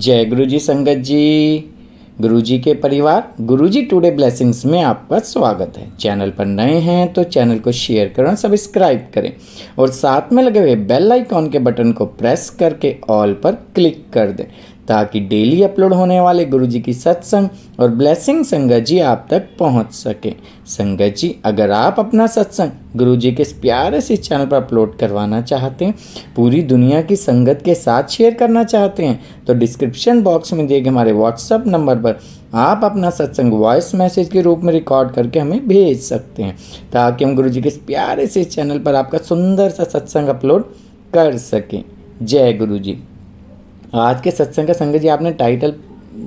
जय गुरु जी संगत जी गुरु जी के परिवार गुरु जी टूडे ब्लेसिंग्स में आपका स्वागत है चैनल पर नए हैं तो चैनल को शेयर करें और सब्सक्राइब करें और साथ में लगे हुए बेल आइकॉन के बटन को प्रेस करके ऑल पर क्लिक कर दें ताकि डेली अपलोड होने वाले गुरुजी की सत्संग और ब्लेसिंग संगत जी आप तक पहुंच सके संगत जी अगर आप अपना सत्संग गुरुजी के इस प्यारे से चैनल पर अपलोड करवाना चाहते हैं पूरी दुनिया की संगत के साथ शेयर करना चाहते हैं तो डिस्क्रिप्शन बॉक्स में दिए गए हमारे व्हाट्सअप नंबर पर आप अपना सत्संग वॉइस मैसेज के रूप में रिकॉर्ड करके हमें भेज सकते हैं ताकि हम गुरु जी के इस प्यारे से चैनल पर आपका सुंदर सा सत्संग अपलोड कर सकें जय गुरु जी आज के सत्संग का संगत जी आपने टाइटल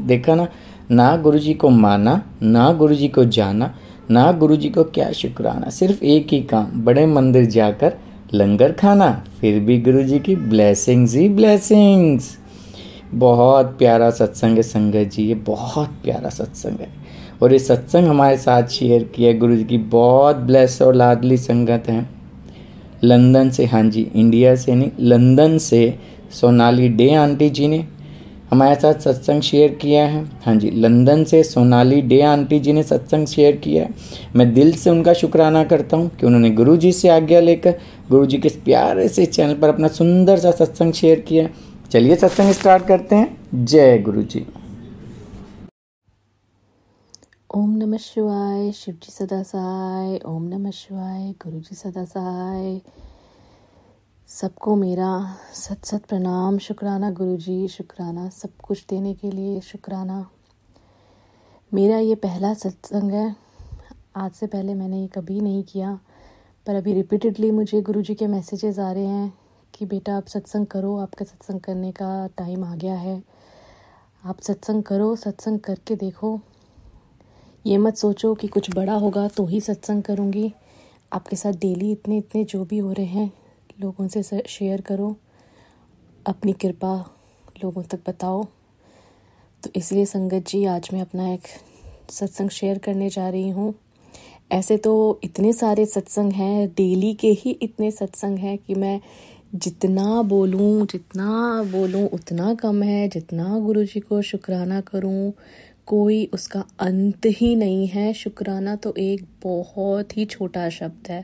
देखा ना ना गुरु जी को माना ना गुरु जी को जाना ना गुरु जी को क्या शुक्राना सिर्फ एक ही काम बड़े मंदिर जाकर लंगर खाना फिर भी गुरु जी की ब्लैसिंग्स ही ब्लैसिंग्स बहुत प्यारा सत्संग है संगत जी ये बहुत प्यारा सत्संग है और ये सत्संग हमारे साथ शेयर किया है गुरु जी की बहुत ब्लेस और लाडली संगत है लंदन से हाँ जी इंडिया से नहीं लंदन से सोनाली डे आंटी जी ने हमारे साथ सत्संग शेयर किया है हाँ जी लंदन से सोनाली डे आंटी जी ने सत्संग शेयर किया है मैं दिल से उनका शुक्राना करता हूँ कि उन्होंने गुरु जी से आज्ञा लेकर गुरु जी के इस प्यारे से चैनल पर अपना सुंदर सा सत्संग शेयर किया चलिए सत्संग स्टार्ट करते हैं जय गुरु जी ओम नमः शिवाय शिव जी सदा सहाय ओम नमः शिवाय गुरु जी सदा सहाय सबको मेरा सत सत प्रणाम शुक्राना गुरु जी शुक्राना सब कुछ देने के लिए शुक्राना मेरा ये पहला सत्संग है आज से पहले मैंने ये कभी नहीं किया पर अभी रिपीटेडली मुझे गुरु जी के मैसेजेस आ रहे हैं कि बेटा आप सत्संग करो आपका सत्संग करने का टाइम आ गया है आप सत्संग करो सत्संग करके देखो ये मत सोचो कि कुछ बड़ा होगा तो ही सत्संग करूँगी आपके साथ डेली इतने इतने जो भी हो रहे हैं लोगों से शेयर करो अपनी कृपा लोगों तक बताओ तो इसलिए संगत जी आज मैं अपना एक सत्संग शेयर करने जा रही हूँ ऐसे तो इतने सारे सत्संग हैं डेली के ही इतने सत्संग हैं कि मैं जितना बोलूँ जितना बोलूँ उतना कम है जितना गुरु जी को शुक्राना करूँ कोई उसका अंत ही नहीं है शुक्राना तो एक बहुत ही छोटा शब्द है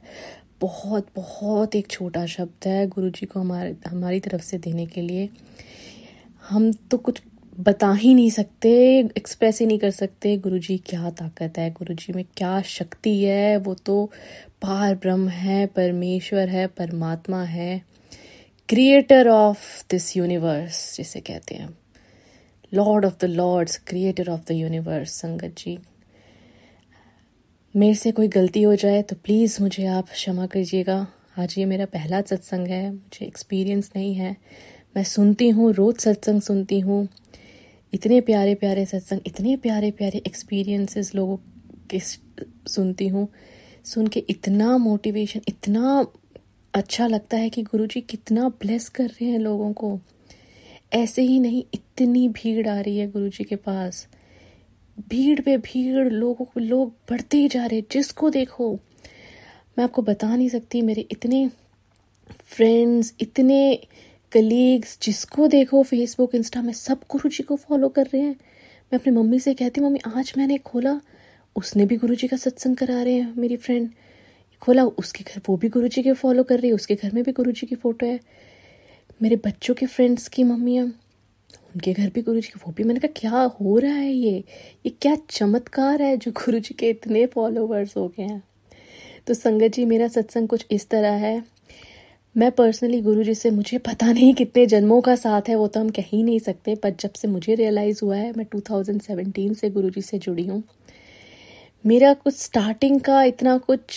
बहुत बहुत एक छोटा शब्द है गुरु जी को हमारे हमारी तरफ से देने के लिए हम तो कुछ बता ही नहीं सकते एक्सप्रेस ही नहीं कर सकते गुरु जी क्या ताकत है गुरु जी में क्या शक्ति है वो तो पार ब्रह्म है परमेश्वर है परमात्मा है क्रिएटर ऑफ दिस यूनिवर्स जिसे कहते हैं lord of the lords creator of the universe संगत जी मेरे से कोई गलती हो जाए तो प्लीज़ मुझे आप क्षमा कीजिएगा आज ये मेरा पहला सत्संग है मुझे एक्सपीरियंस नहीं है मैं सुनती हूँ रोज़ सत्संग सुनती हूँ इतने प्यारे प्यारे सत्संग इतने प्यारे प्यारे एक्सपीरियंसेस लोगों के सुनती हूँ सुन के इतना मोटिवेशन इतना अच्छा लगता है कि गुरु जी कितना ब्लेस कर रहे हैं लोगों को ऐसे ही नहीं इतनी भीड़ आ रही है गुरु जी के पास भीड़ पे भीड़ लोगों को लोग बढ़ते ही जा रहे जिसको देखो मैं आपको बता नहीं सकती मेरे इतने फ्रेंड्स इतने कलीग्स जिसको देखो फेसबुक इंस्टा में सब गुरु जी को फॉलो कर रहे हैं मैं अपनी मम्मी से कहती मम्मी आज मैंने खोला उसने भी गुरु जी का सत्संग करा रहे हैं मेरी फ्रेंड खोला उसके घर वो भी गुरु जी के फॉलो कर रही है उसके घर में भी गुरु जी की फ़ोटो है मेरे बच्चों के फ्रेंड्स की मम्मियाँ उनके घर भी गुरु जी वो भी मैंने कहा क्या हो रहा है ये ये क्या चमत्कार है जो गुरु जी के इतने फॉलोवर्स हो गए हैं तो संगत जी मेरा सत्संग कुछ इस तरह है मैं पर्सनली गुरु जी से मुझे पता नहीं कितने जन्मों का साथ है वो तो हम कह ही नहीं सकते पर जब से मुझे रियलाइज़ हुआ है मैं 2017 से गुरु जी से जुड़ी हूँ मेरा कुछ स्टार्टिंग का इतना कुछ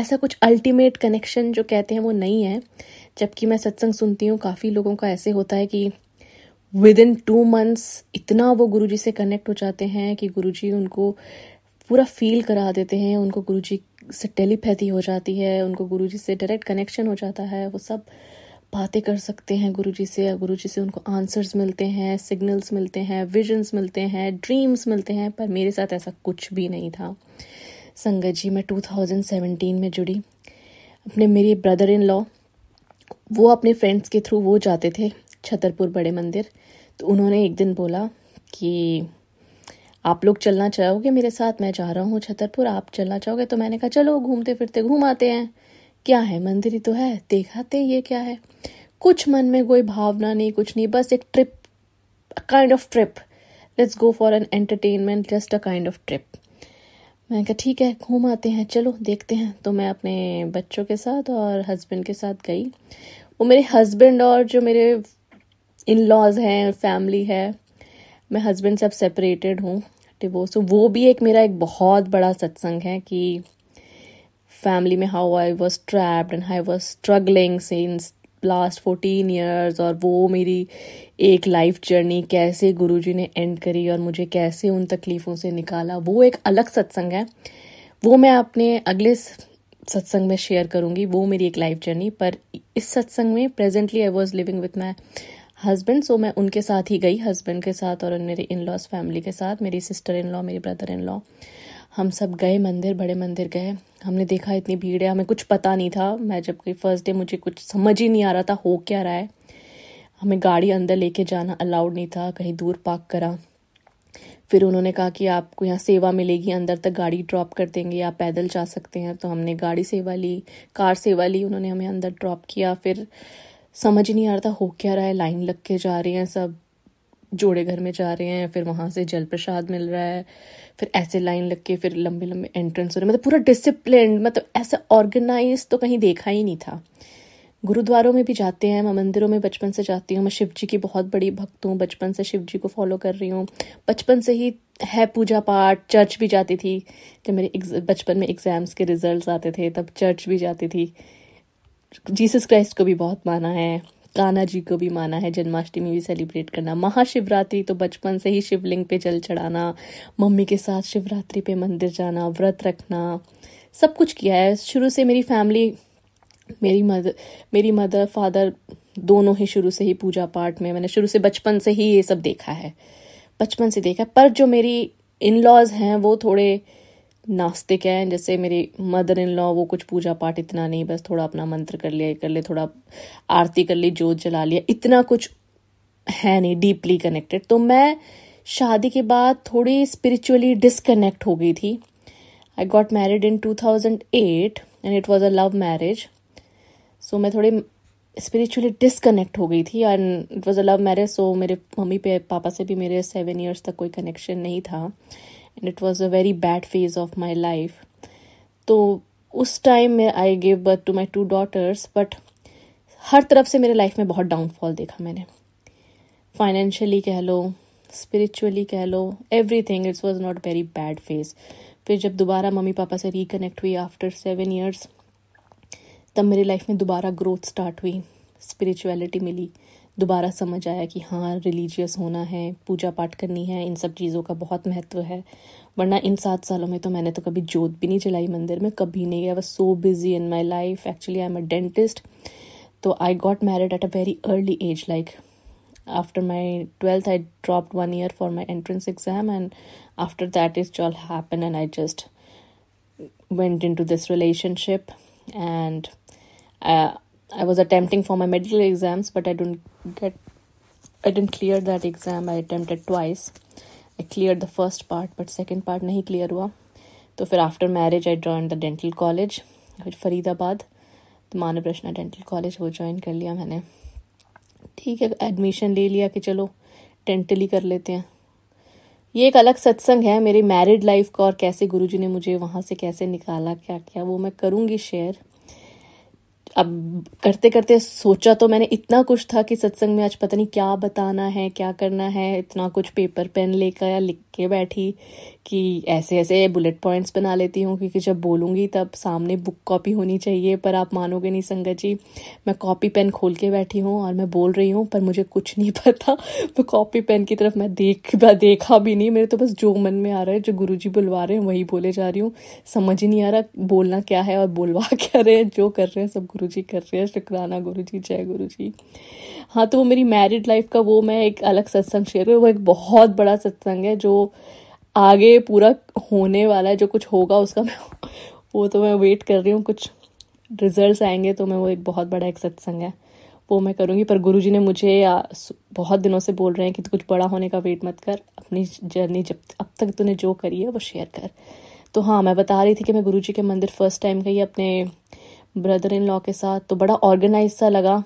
ऐसा कुछ अल्टीमेट कनेक्शन जो कहते हैं वो नहीं है जबकि मैं सत्संग सुनती हूँ काफ़ी लोगों का ऐसे होता है कि विद इन टू मंथ्स इतना वो गुरुजी से कनेक्ट हो जाते हैं कि गुरुजी उनको पूरा फील करा देते हैं उनको गुरुजी से टेलीपैथी हो जाती है उनको गुरुजी से डायरेक्ट कनेक्शन हो जाता है वो सब बातें कर सकते हैं गुरुजी से गुरु से उनको आंसर्स मिलते हैं सिग्नल्स मिलते हैं विजन्स मिलते हैं ड्रीम्स मिलते हैं पर मेरे साथ ऐसा कुछ भी नहीं था संगत जी मैं 2017 में जुड़ी अपने मेरे ब्रदर इन लॉ वो अपने फ्रेंड्स के थ्रू वो जाते थे छतरपुर बड़े मंदिर तो उन्होंने एक दिन बोला कि आप लोग चलना चाहोगे मेरे साथ मैं जा रहा हूँ छतरपुर आप चलना चाहोगे तो मैंने कहा चलो घूमते फिरते घूमाते हैं क्या है मंदिर ही तो है देखाते ये क्या है कुछ मन में कोई भावना नहीं कुछ नहीं बस एक trip kind of trip let's go for an entertainment just a kind of trip मैंने कहा ठीक है घूम आते हैं चलो देखते हैं तो मैं अपने बच्चों के साथ और हस्बैंड के साथ गई वो मेरे हस्बैंड और जो मेरे इन लॉज हैं फैमिली है मैं हस्बैंड से अब सेपरेटेड हूँ डिवोर्स वो भी एक मेरा एक बहुत बड़ा सत्संग है कि फैमिली में how I was trapped and I was struggling since last fourteen years और वो मेरी एक लाइफ जर्नी कैसे गुरुजी ने एंड करी और मुझे कैसे उन तकलीफ़ों से निकाला वो एक अलग सत्संग है वो मैं अपने अगले सत्संग में शेयर करूँगी वो मेरी एक लाइफ जर्नी पर इस सत्संग में presently I was living with my husband so मैं उनके साथ ही गई हस्बैंड के साथ और मेरे इन लॉज फैमिली के साथ मेरी सिस्टर इन लॉ मेरी ब्रदर इन लॉ हम सब गए मंदिर बड़े मंदिर गए हमने देखा इतनी भीड़ है हमें कुछ पता नहीं था मैं जब गई फर्स्ट डे मुझे कुछ समझ ही नहीं आ रहा था हो क्या रहा है हमें गाड़ी अंदर लेके जाना अलाउड नहीं था कहीं दूर पार्क करा फिर उन्होंने कहा कि आपको यहाँ सेवा मिलेगी अंदर तक गाड़ी ड्रॉप कर देंगे आप पैदल जा सकते हैं तो हमने गाड़ी सेवा ली कार सेवा ली उन्होंने हमें अंदर ड्रॉप किया फिर समझ ही नहीं आ रहा था हो क्या रहा है लाइन लग के जा रहे हैं सब जोड़े घर में जा रहे हैं फिर वहाँ से जल प्रसाद मिल रहा है फिर ऐसे लाइन लग के फिर लंबे लंबे एंट्रेंस हो रहे मतलब पूरा डिसिप्लिन मतलब ऐसा ऑर्गेनाइज तो कहीं देखा ही नहीं था गुरुद्वारों में भी जाते हैं मैं मंदिरों में बचपन से जाती हूँ मैं शिव जी की बहुत बड़ी भक्त हूँ बचपन से शिव जी को फॉलो कर रही हूँ बचपन से ही है पूजा पाठ चर्च भी जाती थी जब मेरे बचपन में एग्ज़ाम्स के रिजल्ट आते थे तब चर्च भी जाती थी जीसस क्राइस्ट को भी बहुत माना है कान्हा जी को भी माना है जन्माष्टमी भी सेलिब्रेट करना महाशिवरात्रि तो बचपन से ही शिवलिंग पे जल चढ़ाना मम्मी के साथ शिवरात्रि पे मंदिर जाना व्रत रखना सब कुछ किया है शुरू से मेरी फैमिली मेरी मदर मेरी मदर फादर दोनों ही शुरू से ही पूजा पाठ में मैंने शुरू से बचपन से ही ये सब देखा है बचपन से देखा पर जो मेरी इन लॉज हैं वो थोड़े नास्तिक हैं जैसे मेरी मदर इन लॉ वो कुछ पूजा पाठ इतना नहीं बस थोड़ा अपना मंत्र कर लिया कर ले थोड़ा आरती कर ली जोत जला लिया इतना कुछ है नहीं डीपली कनेक्टेड तो मैं शादी के बाद थोड़ी स्पिरिचुअली डिसकनेक्ट हो गई थी I got married in two thousand eight and it was a love marriage so मैं थोड़ी स्पिरिचुअली डिसकनेक्ट हो गई थी and it was a love marriage so मेरे मम्मी पे पापा से भी मेरे सेवन ईयर्स तक कोई कनेक्शन नहीं था and it was a very bad phase of my life तो उस टाइम में I give birth to my two daughters but हर तरफ से मेरे लाइफ में बहुत डाउनफॉल देखा मैंने फाइनेंशियली कह लो स्पिरिचुअली कह लो everything it's was not very bad phase फिर जब दोबारा मम्मी पापा से रिकनेक्ट हुई आफ्टर सेवन ईयर्स तब मेरी लाइफ में दोबारा ग्रोथ स्टार्ट हुई स्पिरिचुअलिटी मिली दोबारा समझ आया कि हाँ रिलीजियस होना है पूजा पाठ करनी है इन सब चीज़ों का बहुत महत्व है वरना इन सात सालों में तो मैंने तो कभी जोत भी नहीं चलाई मंदिर में कभी नहीं I was so busy in my life actually I am a dentist तो I got married at a very early age like after my twelfth I drop one year for my entrance exam and after that is all happen and I just went into this relationship and I was attempting for my medical exams, but I don't get I didn't clear that exam. I attempted twice. I cleared the first part, but second part नहीं clear हुआ. तो फिर after marriage I joined the dental college, फिर फरीदाबाद तो Manav Rachna dental college वो join कर लिया मैंने ठीक है एडमिशन ले लिया कि चलो डेंटली कर लेते हैं ये एक अलग सत्संग है मेरी मैरिड लाइफ का और कैसे गुरुजी ने मुझे वहाँ से कैसे निकाला क्या क्या वो मैं करूँगी शेयर अब करते करते सोचा तो मैंने इतना कुछ था कि सत्संग में आज पता नहीं क्या बताना है क्या करना है इतना कुछ पेपर पेन लेकर या लिख के बैठी कि ऐसे ऐसे बुलेट पॉइंट्स बना लेती हूँ क्योंकि जब बोलूँगी तब सामने बुक कॉपी होनी चाहिए पर आप मानोगे नहीं संगत जी मैं कॉपी पेन खोल के बैठी हूँ और मैं बोल रही हूँ पर मुझे कुछ नहीं पता तो कॉपी पेन की तरफ मैं देख देखा भी नहीं मेरे तो बस जो मन में आ रहा है जो गुरु जी बुलवा रहे हैं वही बोले जा रही हूँ समझ ही नहीं आ रहा बोलना क्या है और बोलवा क्या रहे हैं जो कर रहे हैं सब गुरु जी कर रहे हैं शुक्राना गुरु जी जय गुरु जी हाँ तो वो मेरी मैरिड लाइफ का वो मैं एक अलग सत्संग शेयर वो एक बहुत बड़ा सत्संग है जो आगे पूरा होने वाला है जो कुछ होगा उसका मैं वो तो मैं वेट कर रही हूँ कुछ रिजल्ट्स आएंगे तो मैं वो एक बहुत बड़ा एक सत्संग है वो मैं करूँगी पर गुरुजी ने मुझे बहुत दिनों से बोल रहे हैं कि तो कुछ बड़ा होने का वेट मत कर अपनी जर्नी जब अब तक तूने जो करी है वो शेयर कर तो हाँ मैं बता रही थी कि मैं गुरु जी के मंदिर फर्स्ट टाइम गई अपने ब्रदर इन लॉ के साथ तो बड़ा ऑर्गेनाइज सा लगा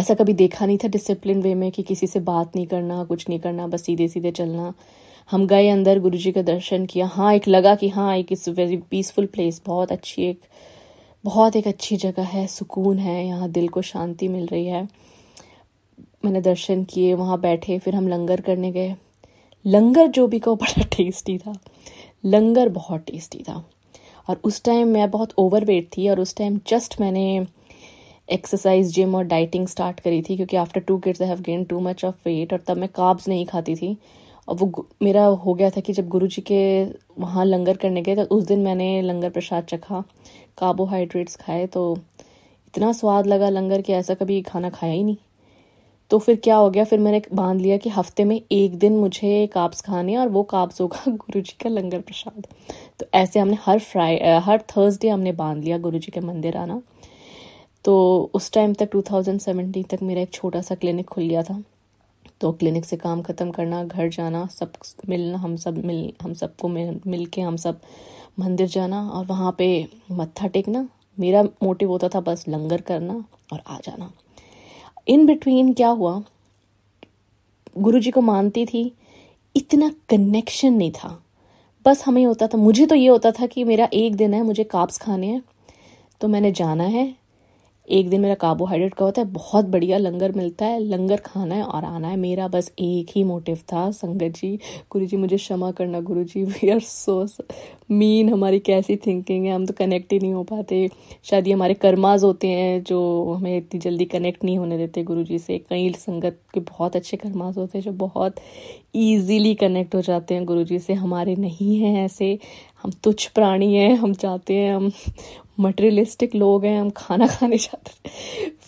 ऐसा कभी देखा नहीं था डिसिप्लिन वे में कि किसी से बात नहीं करना कुछ नहीं करना बस सीधे सीधे चलना हम गए अंदर गुरु जी का दर्शन किया हाँ एक लगा कि हाँ एक इट्स वेरी पीसफुल प्लेस बहुत अच्छी एक बहुत एक अच्छी जगह है सुकून है यहाँ दिल को शांति मिल रही है मैंने दर्शन किए वहाँ बैठे फिर हम लंगर करने गए लंगर जो भी कहो बड़ा टेस्टी था लंगर बहुत टेस्टी था और उस टाइम मैं बहुत ओवर वेट थी और उस टाइम जस्ट मैंने एक्सरसाइज जिम और डाइटिंग स्टार्ट करी थी क्योंकि after two kids I have gain too much of weight और तब मैं काब्स नहीं खाती थी और वो मेरा हो गया था कि जब गुरु जी के वहाँ लंगर करने गए तो उस दिन मैंने लंगर प्रसाद चखा कार्बोहाइड्रेट्स खाए तो इतना स्वाद लगा लंगर कि ऐसा कभी खाना खाया ही नहीं तो फिर क्या हो गया फिर मैंने बांध लिया कि हफ्ते में एक दिन मुझे काप्स खाने और वो काप्स होगा गुरु जी का लंगर प्रसाद तो ऐसे हमने हर फ्राई हर थर्सडे हमने बांध लिया गुरु जी के मंदिर आना तो उस टाइम तक 2017 तक मेरा एक छोटा सा क्लिनिक खुल गया था तो क्लिनिक से काम ख़त्म करना घर जाना सब मिलना हम सब मिल हम सबको मिल मिल के हम सब मंदिर जाना और वहाँ पे मत्था टेकना मेरा मोटिव होता था बस लंगर करना और आ जाना इन बिटवीन क्या हुआ गुरु जी को मानती थी इतना कनेक्शन नहीं था बस हमें होता था मुझे तो ये होता था कि मेरा एक दिन है मुझे काप्स खाने हैं तो मैंने जाना है एक दिन मेरा कार्बोहाइड्रेट का होता है बहुत बढ़िया लंगर मिलता है लंगर खाना है और आना है मेरा बस एक ही मोटिव था संगत जी गुरु जी मुझे क्षमा करना Guru ji we are so mean हमारी कैसी थिंकिंग है हम तो कनेक्ट ही नहीं हो पाते शायद ये हमारे कर्माज होते हैं जो हमें इतनी जल्दी कनेक्ट नहीं होने देते गुरु जी से कई संगत के बहुत अच्छे कर्माज होते हैं जो बहुत ईजीली कनेक्ट हो जाते हैं गुरु जी से हमारे नहीं हैं ऐसे हम तुच्छ प्राणी हैं हम चाहते हैं हम मटेरियलिस्टिक लोग हैं हम खाना खाने जाते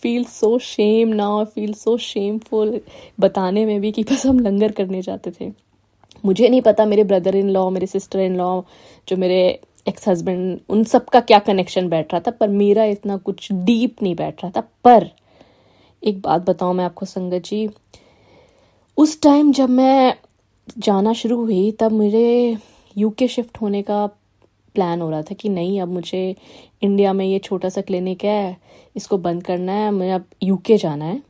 feel so shame now feel so shameful बताने में भी कि बस हम लंगर करने जाते थे मुझे नहीं पता मेरे ब्रदर इन लॉ मेरे सिस्टर इन लॉ जो मेरे एक्स हस्बैंड उन सब का क्या कनेक्शन बैठ रहा था पर मेरा इतना कुछ डीप नहीं बैठ रहा था पर एक बात बताऊँ मैं आपको संगत जी उस टाइम जब मैं जाना शुरू हुई तब मेरे यूके शिफ्ट होने का प्लान हो रहा था कि नहीं अब मुझे इंडिया में ये छोटा सा क्लिनिक है इसको बंद करना है मुझे अब यूके जाना है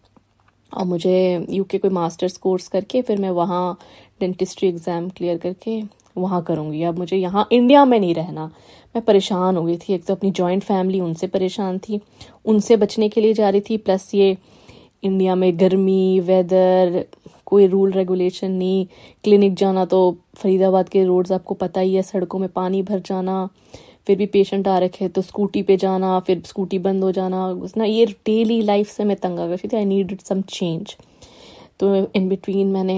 और मुझे यूके कोई मास्टर्स कोर्स करके फिर मैं वहाँ डेंटिस्ट्री एग्ज़ाम क्लियर करके वहाँ करूँगी अब मुझे यहाँ इंडिया में नहीं रहना मैं परेशान हो गई थी एक तो अपनी जॉइंट फैमिली उनसे परेशान थी उनसे बचने के लिए जा रही थी प्लस ये इंडिया में गर्मी वेदर कोई रूल रेगुलेशन नहीं क्लिनिक जाना तो फरीदाबाद के रोड्स आपको पता ही है सड़कों में पानी भर जाना फिर भी पेशेंट आ रखे तो स्कूटी पे जाना फिर स्कूटी बंद हो जाना ना ये डेली लाइफ से मैं तंग आ गई थी आई नीड सम चेंज तो इन बिटवीन मैंने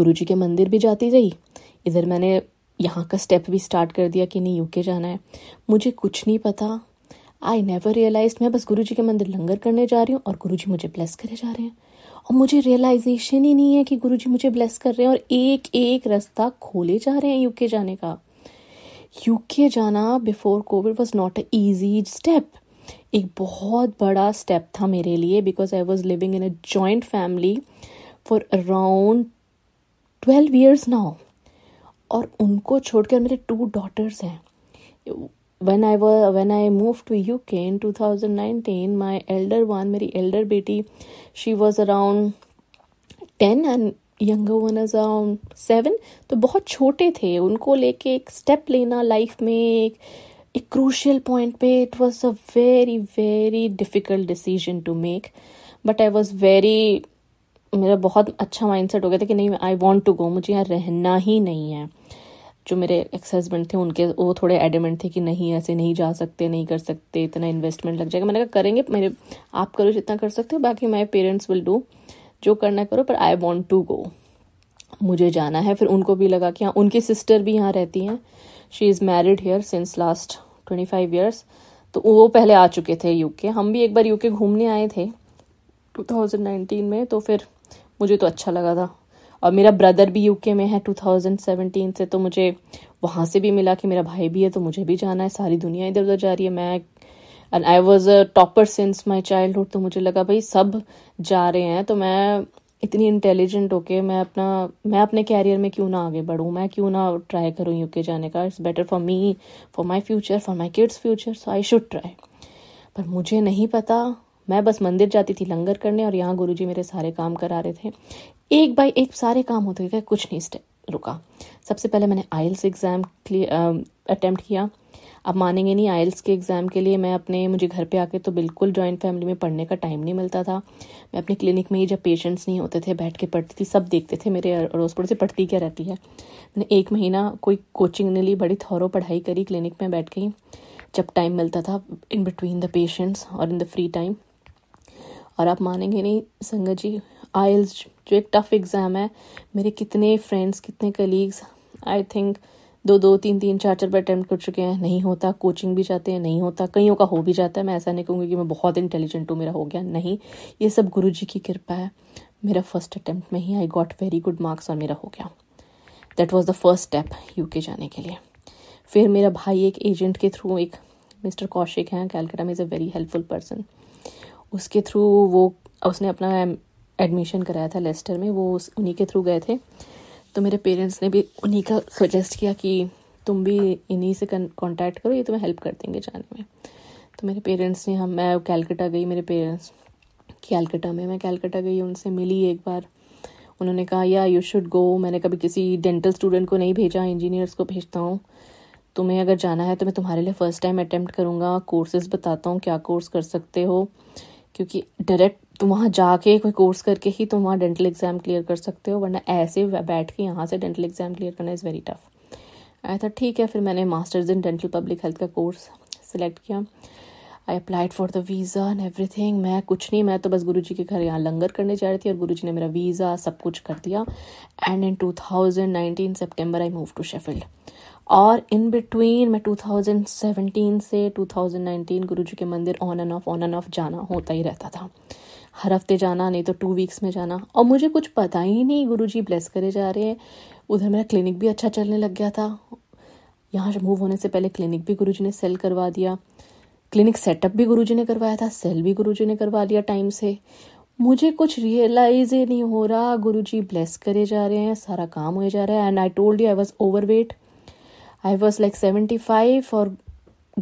गुरु जी के मंदिर भी जाती रही इधर मैंने यहाँ का स्टेप भी स्टार्ट कर दिया कि नहीं यूके जाना है मुझे कुछ नहीं पता आई नेवर रियलाइज मैं बस गुरु जी के मंदिर लंगर करने जा रही हूँ और गुरु जी मुझे ब्लेस करे जा रहे हैं और मुझे रियलाइजेशन ही नहीं है कि गुरु जी मुझे ब्लेस कर रहे हैं और एक एक रास्ता खोले जा रहे हैं यूके जाने का यूके जाना before Covid was not a easy step एक बहुत बड़ा स्टेप था मेरे लिए because I was living in a joint family for around twelve years now और उनको छोड़कर मेरे टू डॉटर्स हैं when I was when I moved to UK in 2019, my elder one, my elder baby, she was around 10 and younger one is around seven तो बहुत छोटे थे उनको लेके एक स्टेप लेना लाइफ में एक एक क्रूशियल पॉइंट पे it was a very very difficult decision to make but I was very मेरा बहुत अच्छा माइंडसेट हो गया था कि नहीं आई वांट टू गो मुझे यहाँ रहना ही नहीं है जो मेरे एक्स हस्बैंड थे उनके वो थोड़े एडिमेंट थे कि नहीं ऐसे नहीं जा सकते नहीं कर सकते इतना इन्वेस्टमेंट लग जाएगा मैंने कहा करेंगे मेरे आप करो जितना कर सकते हो बाकी माई पेरेंट्स विल डू जो करना करो पर आई वॉन्ट टू गो मुझे जाना है फिर उनको भी लगा कि हाँ उनकी सिस्टर भी यहाँ रहती हैं she is married here since last twenty five years तो वो पहले आ चुके थे यूके हम भी एक बार यूके घूमने आए थे टू थाउजेंड नाइनटीन में तो फिर मुझे तो अच्छा लगा था और मेरा ब्रदर भी यूके में है 2017 से तो मुझे वहाँ से भी मिला कि मेरा भाई भी है तो मुझे भी जाना है सारी दुनिया इधर उधर जा रही है मैं and I was a topper since my childhood तो मुझे लगा भाई सब जा रहे हैं तो मैं इतनी इंटेलिजेंट होके मैं अपना मैं अपने कैरियर में क्यों ना आगे बढ़ूँ मैं क्यों ना ट्राई करूँ यूके जाने का it's better for me for my future for my kids future so I should try पर मुझे नहीं पता मैं बस मंदिर जाती थी लंगर करने और यहाँ गुरुजी मेरे सारे काम करा रहे थे एक बाई एक सारे काम होते गए कुछ नहीं रुका सबसे पहले मैंने आइल्स एग्ज़ाम अटैम्प्ट किया अब मानेंगे नहीं आइल्स के एग्ज़ाम के लिए मैं अपने मुझे घर पे आके तो बिल्कुल जॉइंट फैमिली में पढ़ने का टाइम नहीं मिलता था मैं अपने क्लिनिक में ही जब पेशेंट्स नहीं होते थे बैठ के पढ़ती थी सब देखते थे मेरे अड़ोस पड़ोसी से पढ़ती क्या रहती है मैंने एक महीना कोई कोचिंग नहीं ली बड़ी थौरों पढ़ाई करी क्लिनिक में बैठ गई जब टाइम मिलता था इन बिटवीन द पेशेंट्स और इन द फ्री टाइम और आप मानेंगे नहीं संगत जी आयल्स जो एक टफ एग्ज़ाम है मेरे कितने फ्रेंड्स कितने कलीग्स आई थिंक दो दो तीन तीन चार चार बार अटैम्प्ट कर चुके हैं नहीं होता कोचिंग भी जाते हैं नहीं होता कईयों का हो भी जाता है मैं ऐसा नहीं कहूँगी कि मैं बहुत इंटेलिजेंट हूँ मेरा हो गया नहीं ये सब गुरु जी की कृपा है मेरा फर्स्ट अटैम्प्ट में ही I got very good marks और मेरा हो गया that was the first step U K जाने के लिए फिर मेरा भाई एक एजेंट के थ्रू एक मिस्टर कौशिक हैं कैलकाटा में is a very helpful person उसके थ्रू वो उसने अपना एडमिशन कराया था लेस्टर में वो उन्हीं के थ्रू गए थे तो मेरे पेरेंट्स ने भी उन्हीं का सजेस्ट किया कि तुम भी इन्हीं से कॉन्टैक्ट करो ये तुम्हें हेल्प कर देंगे जाने में तो मेरे पेरेंट्स ने हम मैं कैलकटा गई मेरे पेरेंट्स कैलकटा में मैं कैलकटा गई उनसे मिली एक बार उन्होंने कहा या यू शुड गो मैंने कभी किसी डेंटल स्टूडेंट को नहीं भेजा इंजीनियर्स को भेजता हूँ तुम्हें अगर जाना है तो मैं तुम्हारे लिए फ़र्स्ट टाइम अटैम्प्ट करूँगा कोर्सेज बताता हूँ क्या कोर्स कर सकते हो क्योंकि डायरेक्ट तुम वहाँ जाके कोई कोर्स करके ही तुम वहाँ डेंटल एग्ज़ाम क्लियर कर सकते हो वरना ऐसे बैठ के यहाँ से डेंटल एग्ज़ाम क्लियर करना इज़ वेरी टफ आया था ठीक है फिर मैंने masters in dental public health का कोर्स सिलेक्ट किया I applied for the visa and everything मैं कुछ नहीं मैं तो बस गुरु जी के घर यहाँ लंगर करने जा रही थी और गुरु जी ने मेरा वीज़ा सब कुछ कर दिया and in two thousand nineteen September I move to Sheffield और इन बिटवीन मैं 2017 से 2019 गुरुजी के मंदिर on and off on and off जाना होता ही रहता था हर हफ्ते जाना नहीं तो टू वीक्स में जाना और मुझे कुछ पता ही नहीं जी ब्लेस करे जा रहे हैं उधर मेरा क्लिनिक भी अच्छा चलने लग गया था यहाँ मूव होने से पहले क्लिनिक भी गुरुजी ने सेल करवा दिया क्लिनिक सेटअप भी गुरुजी ने करवाया था सेल भी गुरुजी ने करवा लिया टाइम से मुझे कुछ रियलाइज ही नहीं हो रहा गुरुजी ब्लेस करे जा रहे हैं सारा काम हो जा रहा है and I told you I was over weight I was like seventy five और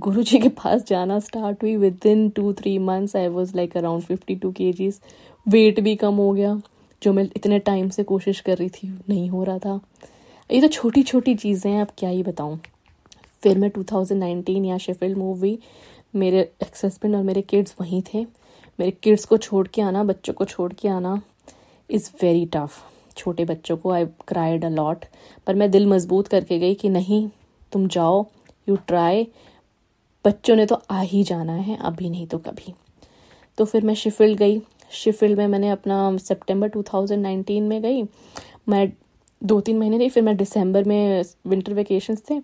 गुरु जी के पास जाना स्टार्ट हुई within two three months I was like around fifty two kgs wait भी कम हो गया जो मैं इतने टाइम से कोशिश कर रही थी नहीं हो रहा था ये तो छोटी छोटी चीज़ें हैं अब क्या ही बताऊँ फिर मैं टू थाउजेंड नाइनटीन या शेफिल मूवी मेरे एक्स हस्बैंड और मेरे किड्स वहीं थे मेरे किड्स को छोड़ के आना बच्चों को छोड़ के आना इज़ वेरी टफ छोटे बच्चों को आई क्राइड अलॉट पर मैं दिल मजबूत करके गई कि नहीं तुम जाओ यू ट्राई बच्चों ने तो आ ही जाना है अभी नहीं तो कभी तो फिर मैं शिफिल्ड गई शिफिल्ड में मैंने अपना सितंबर 2019 में गई मैं दो तीन महीने रही फिर मैं दिसंबर में विंटर वेकेशंस थे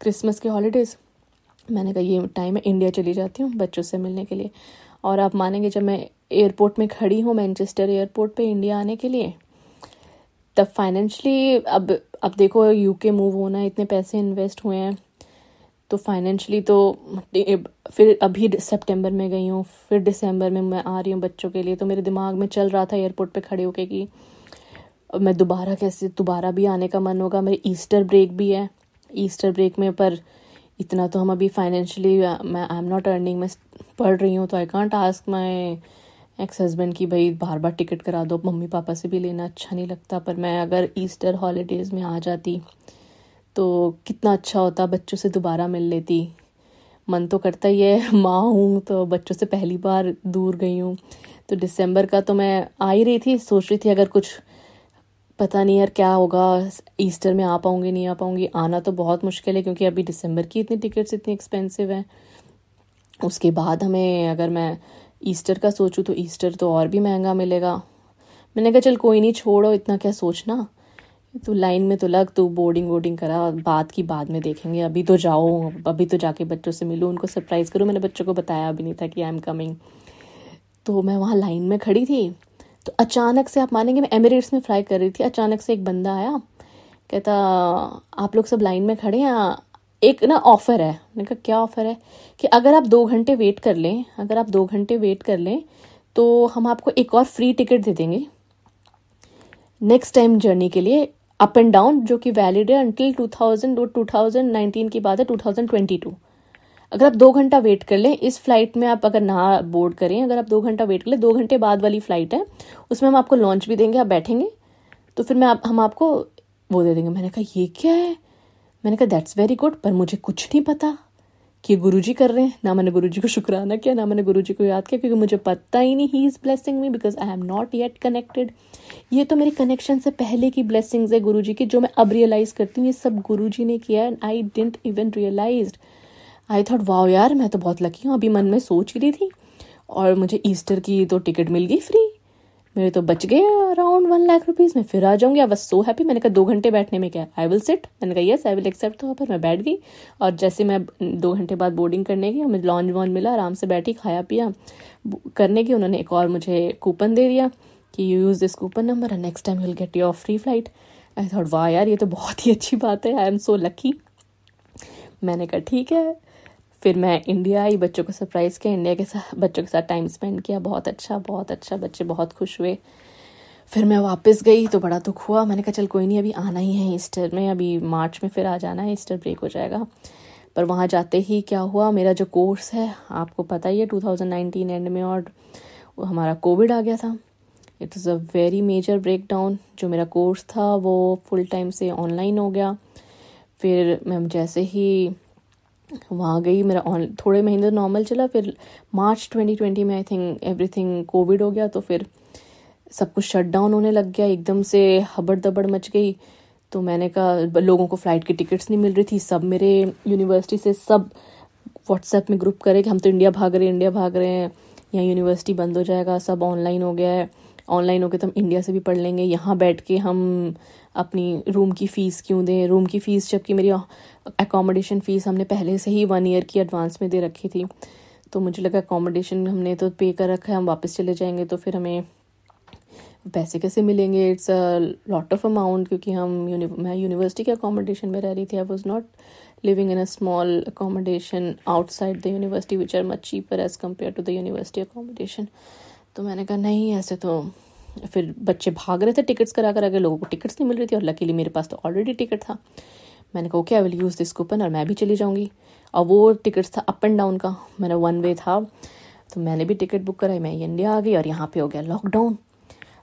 क्रिसमस के हॉलीडेज़ मैंने कहा ये टाइम है इंडिया चली जाती हूँ बच्चों से मिलने के लिए और आप मानेंगे जब मैं एयरपोर्ट में खड़ी हूँ मैनचेस्टर एयरपोर्ट पे इंडिया आने के लिए तब फाइनेंशली अब अब देखो यूके मूव होना है इतने पैसे इन्वेस्ट हुए हैं तो फाइनेंशली तो फिर अभी सितंबर में गई हूँ फिर दिसंबर में मैं आ रही हूँ बच्चों के लिए तो मेरे दिमाग में चल रहा था एयरपोर्ट पे खड़े होके कि मैं दोबारा कैसे दोबारा भी आने का मन होगा मेरी ईस्टर ब्रेक भी है ईस्टर ब्रेक में पर इतना तो हम अभी फाइनेंशली मैं आई एम नॉट अर्निंग मैं पढ़ रही हूँ तो I can't ask my ex husband की भाई बार बार टिकट करा दो मम्मी पापा से भी लेना अच्छा नहीं लगता पर मैं अगर ईस्टर हॉलीडेज़ में आ जाती तो कितना अच्छा होता बच्चों से दोबारा मिल लेती मन तो करता ही है माँ हूँ तो बच्चों से पहली बार दूर गई हूँ तो दिसंबर का तो मैं आ ही रही थी सोच रही थी अगर कुछ पता नहीं यार क्या होगा ईस्टर में आ पाऊँगी नहीं आ पाऊँगी आना तो बहुत मुश्किल है क्योंकि अभी दिसंबर की इतनी टिकट्स इतनी एक्सपेंसिव हैं उसके बाद हमें अगर मैं ईस्टर का सोचूँ तो ईस्टर तो और भी महंगा मिलेगा मैंने कहा चल कोई नहीं छोड़ो इतना क्या सोचना तो लाइन में तो लग तू बोर्डिंग वोर्डिंग करा बात की बाद में देखेंगे अभी तो जाओ अभी तो जाके बच्चों से मिलो उनको सरप्राइज़ करूँ मैंने बच्चों को बताया भी नहीं था कि आई एम कमिंग तो मैं वहाँ लाइन में खड़ी थी तो अचानक से आप मानेंगे मैं एमिरेट्स में फ्लाई कर रही थी अचानक से एक बंदा आया कहता आप लोग सब लाइन में खड़े हैं एक ना ऑफ़र है मैंने कहा क्या ऑफ़र है कि अगर आप दो घंटे वेट कर लें अगर आप दो घंटे वेट कर लें तो हम आपको एक और फ्री टिकट दे देंगे नेक्स्ट टाइम जर्नी के लिए अप एंड डाउन जो कि वैलिड है अंटिल टू थाउजेंड और टू थाउजेंड नाइनटीन की बात है टू थाउजेंड ट्वेंटी टू अगर आप दो घंटा वेट कर लें इस फ्लाइट में आप अगर ना बोर्ड करें अगर आप दो घंटा वेट कर लें दो घंटे बाद वाली फ़्लाइट है उसमें हम आपको लॉन्च भी देंगे आप बैठेंगे तो फिर मैं आप हम आपको वो दे देंगे मैंने कहा ये क्या है मैंने कहा दैट्स वेरी गुड पर मुझे कुछ नहीं पता कि गुरु जी कर रहे हैं ना मैंने गुरु जी को शुक्राना किया ना मैंने गुरु जी को याद किया क्योंकि मुझे पता ही नहीं he is blessing me because I am not yet connected ये तो मेरे कनेक्शन से पहले की ब्लेसिंग्स है गुरु जी की जो मैं अब रियलाइज़ करती हूँ ये सब गुरु जी ने किया and I didn't even realise I thought wow यार मैं तो बहुत लकी हूँ अभी मन में सोच रही थी और मुझे ईस्टर की तो टिकट मिल गई फ्री मेरे तो बच गए अराउंड वन लाख रुपीज़ मैं फिर आ जाऊँगी आई वॉज सो हैप्पी मैंने कहा दो घंटे बैठने में क्या आई विल सिट मैंने कहा यस आई विल एक्सेप्ट तो पर मैं बैठ गई और जैसे मैं दो घंटे बाद बोर्डिंग करने गई हमें लॉन्च वॉन मिला आराम से बैठी खाया पिया करने की उन्होंने एक और मुझे कूपन दे दिया कि you use this coupon number and next time will get your free flight I thought वाह यार ये तो बहुत ही अच्छी बात है आई एम सो लकी मैंने कहा ठीक है फिर मैं इंडिया आई बच्चों को सरप्राइज़ किया इंडिया के साथ बच्चों के साथ टाइम स्पेंड किया बहुत अच्छा बहुत अच्छा बच्चे बहुत खुश हुए फिर मैं वापस गई तो बड़ा दुख हुआ मैंने कहा चल कोई नहीं अभी आना ही है ईस्टर में अभी मार्च में फिर आ जाना है ईस्टर ब्रेक हो जाएगा पर वहाँ जाते ही क्या हुआ मेरा जो कोर्स है आपको पता ही है टू एंड में और हमारा कोविड आ गया था it is a very major breakdown जो मेरा कोर्स था वो फुल टाइम से ऑनलाइन हो गया फिर मैम जैसे ही वहाँ गई मेरा ऑन थोड़े महीने नॉर्मल चला फिर मार्च 2020 में आई थिंक एवरीथिंग कोविड हो गया तो फिर सब कुछ शट डाउन होने लग गया एकदम से हबड़ दबड़ मच गई तो मैंने कहा लोगों को फ़्लाइट की टिकट्स नहीं मिल रही थी सब मेरे यूनिवर्सिटी से सब व्हाट्सएप में ग्रुप करे कि हम तो इंडिया भाग रहे हैं इंडिया भाग रहे हैं यहाँ यूनिवर्सिटी बंद हो जाएगा सब ऑनलाइन हो गया है ऑनलाइन हो गया तो हम इंडिया से भी पढ़ लेंगे यहाँ बैठ के हम अपनी रूम की फ़ीस क्यों दें रूम की फ़ीस जबकि मेरी एकोमोडेशन फ़ीस हमने पहले से ही वन ईयर की एडवांस में दे रखी थी तो मुझे लगा एकोमोडेशन हमने तो पे कर रखा है हम वापस चले जाएंगे तो फिर हमें पैसे कैसे मिलेंगे it's a lot of amount क्योंकि हम यूनि मैं यूनिवर्सिटी के अकोमोडेशन में रह रही थी I was not living in a small accommodation outside the university which are much cheaper as compare to the university accommodation तो मैंने कहा नहीं ऐसे तो फिर बच्चे भाग रहे थे टिकट्स करा करा के लोगों को टिकट्स नहीं मिल रही थी और लकीली मेरे पास तो ऑलरेडी टिकट था मैंने कहा okay I will use this coupon और मैं भी चली जाऊँगी और वो टिकट्स था अप एंड डाउन का मैंने वन वे था तो मैंने भी टिकट बुक कराई मैं इंडिया आ गई और यहाँ पे हो गया lockdown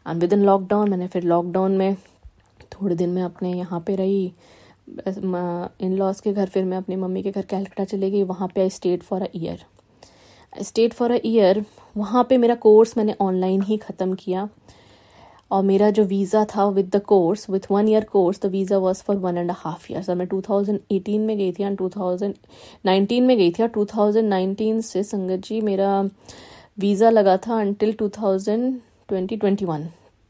and within lockdown मैंने फिर लॉकडाउन में थोड़े दिन में अपने यहाँ पे रही इन लॉज के घर फिर मैं अपनी मम्मी के घर कैलकटा चली गई वहाँ पे I stayed for a year stayed for a year वहाँ पे मेरा कोर्स मैंने ऑनलाइन ही ख़त्म किया और मेरा जो वीज़ा था with the course with one year course the visa was for one and half year sir मैं 2018 में गई थी एंड 2019 में गई थी और 2019 से संगत जी मेरा वीज़ा लगा था अनटिल 2020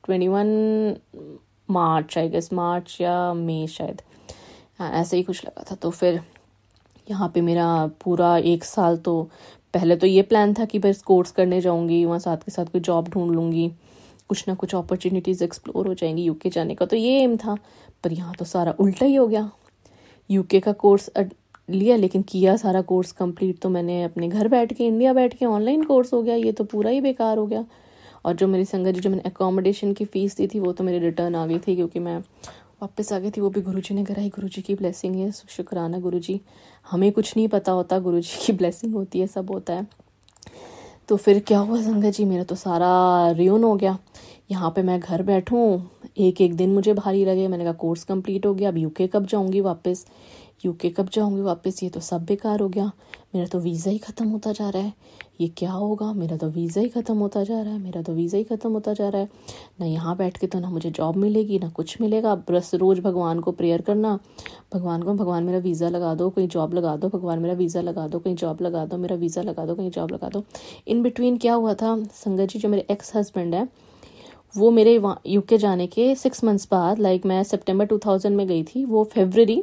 21 मार्च आई गेस मार्च या मई शायद हाँ, ऐसे ही कुछ लगा था तो फिर यहाँ पे मेरा पूरा एक साल तो पहले तो ये प्लान था कि बस कोर्स करने जाऊंगी वहाँ साथ के साथ कोई जॉब ढूंढ लूंगी कुछ ना कुछ अपॉर्चुनिटीज़ एक्सप्लोर हो जाएंगी यूके जाने का तो ये एम था पर यहाँ तो सारा उल्टा ही हो गया यूके का कोर्स लिया लेकिन किया सारा कोर्स कंप्लीट तो मैंने अपने घर बैठ के इंडिया बैठ के ऑनलाइन कोर्स हो गया ये तो पूरा ही बेकार हो गया और जो मेरी संगत जी जो मैंने एकोमोडेशन की फ़ीस दी थी वो तो मेरी रिटर्न आ गई थी क्योंकि मैं वापस आ गए थे वो भी गुरुजी ने कराई गुरुजी की ब्लेसिंग है शुक्राना जी हमें कुछ नहीं पता होता जी की ब्लेसिंग होती है सब होता है तो फिर क्या हुआ संगत जी मेरा तो सारा रियून हो गया यहाँ पे मैं घर बैठूँ एक एक दिन मुझे भारी लगे मैंने कहा कोर्स कंप्लीट हो गया अब यूके कब जाऊँगी वापस यूके कब जाऊँगी वापस ये तो सब बेकार हो गया मेरा तो वीज़ा ही ख़त्म होता जा रहा है ये क्या होगा मेरा तो वीज़ा ही ख़त्म होता जा रहा है मेरा तो वीज़ा ही ख़त्म होता जा रहा है ना यहाँ बैठ के तो ना मुझे जॉब मिलेगी ना कुछ मिलेगा बस रोज़ भगवान को प्रेयर करना भगवान को भगवान मेरा वीज़ा लगा दो कहीं जॉब लगा दो भगवान मेरा वीज़ा लगा दो कहीं जॉब लगा दो मेरा वीज़ा लगा दो कहीं जॉब लगा दो इन बिटवीन क्या हुआ था संगत जी जो मेरे एक्स हस्बैंड है वो मेरे यूके जाने के सिक्स मंथ्स बाद लाइक मैं सितंबर 2000 में गई थी वो फेबररी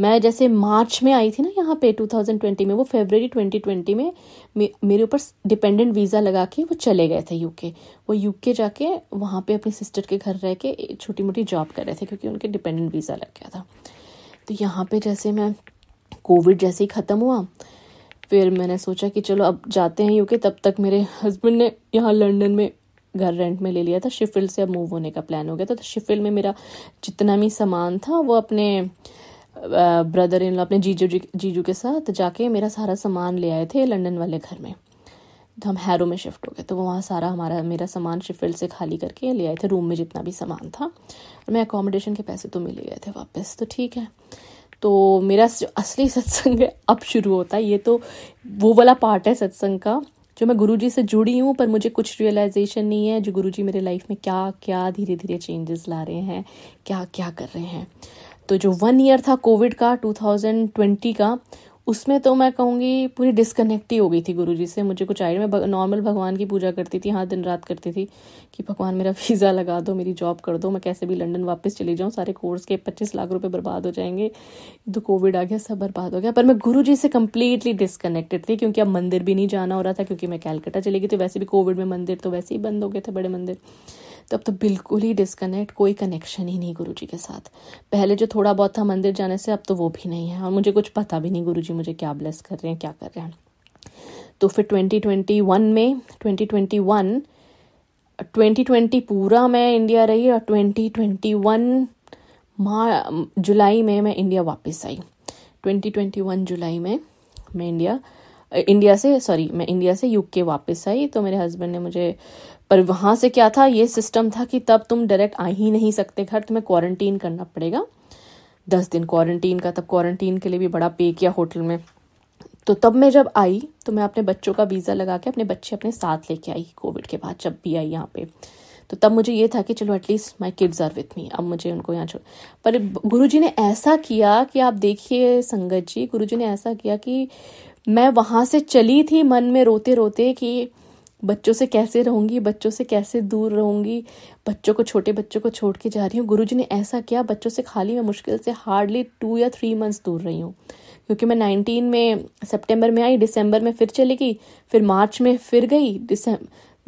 मैं जैसे मार्च में आई थी ना यहाँ पे 2020 में वो फेबररी 2020 में मे, मेरे ऊपर डिपेंडेंट वीज़ा लगा के वो चले गए थे यूके वो यूके जाके वहाँ पे अपने सिस्टर के घर रह के छोटी मोटी जॉब कर रहे थे क्योंकि उनके डिपेंडेंट वीज़ा लग गया था तो यहाँ पे जैसे मैं कोविड जैसे ही ख़त्म हुआ फिर मैंने सोचा कि चलो अब जाते हैं यूके तब तक मेरे हस्बैंड ने यहाँ लंदन में घर रेंट में ले लिया था शिफिल से अब मूव होने का प्लान हो गया था तो शिफिल में मेरा जितना भी सामान था वो अपने ब्रदर इन अपने जीजू जी जीजू के साथ जाके मेरा सारा सामान ले आए थे लंदन वाले घर में तो हम हैरो में शिफ्ट हो गए तो वहाँ सारा हमारा मेरा सामान शिफिल से खाली करके ले आए थे रूम में जितना भी सामान था और मैं अकोमोडेशन के पैसे तो मिल गए थे वापस तो ठीक है तो मेरा जो असली सत्संग है अब शुरू होता है ये तो वो वाला पार्ट है सत्संग का जो मैं गुरुजी से जुड़ी हूँ पर मुझे कुछ रियलाइजेशन नहीं है जो गुरुजी मेरे लाइफ में क्या क्या धीरे धीरे चेंजेस ला रहे हैं क्या क्या कर रहे हैं तो जो वन ईयर था कोविड का 2020 का उसमें तो मैं कहूँगी पूरी डिस्कनेक्ट ही हो गई थी गुरु जी से मुझे कुछ आइडिया मैं नॉर्मल भगवान की पूजा करती थी हाँ दिन रात करती थी कि भगवान मेरा वीज़ा लगा दो मेरी जॉब कर दो मैं कैसे भी लंदन वापस चली जाऊँ सारे कोर्स के पच्चीस लाख रुपए बर्बाद हो जाएंगे तो कोविड आ गया सब बर्बाद हो गया पर मैं गुरु जी से कम्प्लीटली डिस्कनेक्टेड थी क्योंकि अब मंदिर भी नहीं जाना हो रहा था क्योंकि मैं कैलकटा चली गई थी वैसे भी कोविड में मंदिर तो वैसे ही बंद हो गए थे बड़े मंदिर तब तो बिल्कुल ही डिस्कनेक्ट कोई कनेक्शन ही नहीं गुरुजी के साथ पहले जो थोड़ा बहुत था मंदिर जाने से अब तो वो भी नहीं है और मुझे कुछ पता भी नहीं गुरुजी मुझे क्या ब्लेस कर रहे हैं क्या कर रहे हैं तो फिर 2021 में 2021 2020 पूरा मैं इंडिया रही और 2021 मार जुलाई में मैं इंडिया वापस आई 2021 जुलाई में मैं इंडिया इंडिया से सॉरी मैं इंडिया से यूके वापस आई तो मेरे हस्बैंड ने मुझे पर वहां से क्या था ये सिस्टम था कि तब तुम डायरेक्ट आ ही नहीं सकते घर तुम्हें क्वारंटीन करना पड़ेगा दस दिन क्वारंटीन का तब क्वारंटीन के लिए भी बड़ा पे किया होटल में तो तब मैं जब आई तो मैं अपने बच्चों का वीज़ा लगा के अपने बच्चे अपने साथ लेके आई कोविड के बाद जब भी आई यहाँ पे तो तब मुझे ये था कि चलो at least my kids are with me अब मुझे उनको यहाँ छोड़ पर गुरु जी ने ऐसा किया कि आप देखिए संगत जी गुरु जी ने ऐसा किया कि मैं वहाँ से चली थी मन में रोते रोते कि बच्चों से कैसे रहूंगी बच्चों से कैसे दूर रहूंगी बच्चों को छोटे बच्चों को छोड़ के जा रही हूँ गुरुजी ने ऐसा किया बच्चों से खाली मैं मुश्किल से हार्डली टू या थ्री मंथ्स दूर रही हूँ क्योंकि मैं नाइनटीन में सितंबर में आई दिसंबर में फिर चली गई फिर मार्च में फिर गई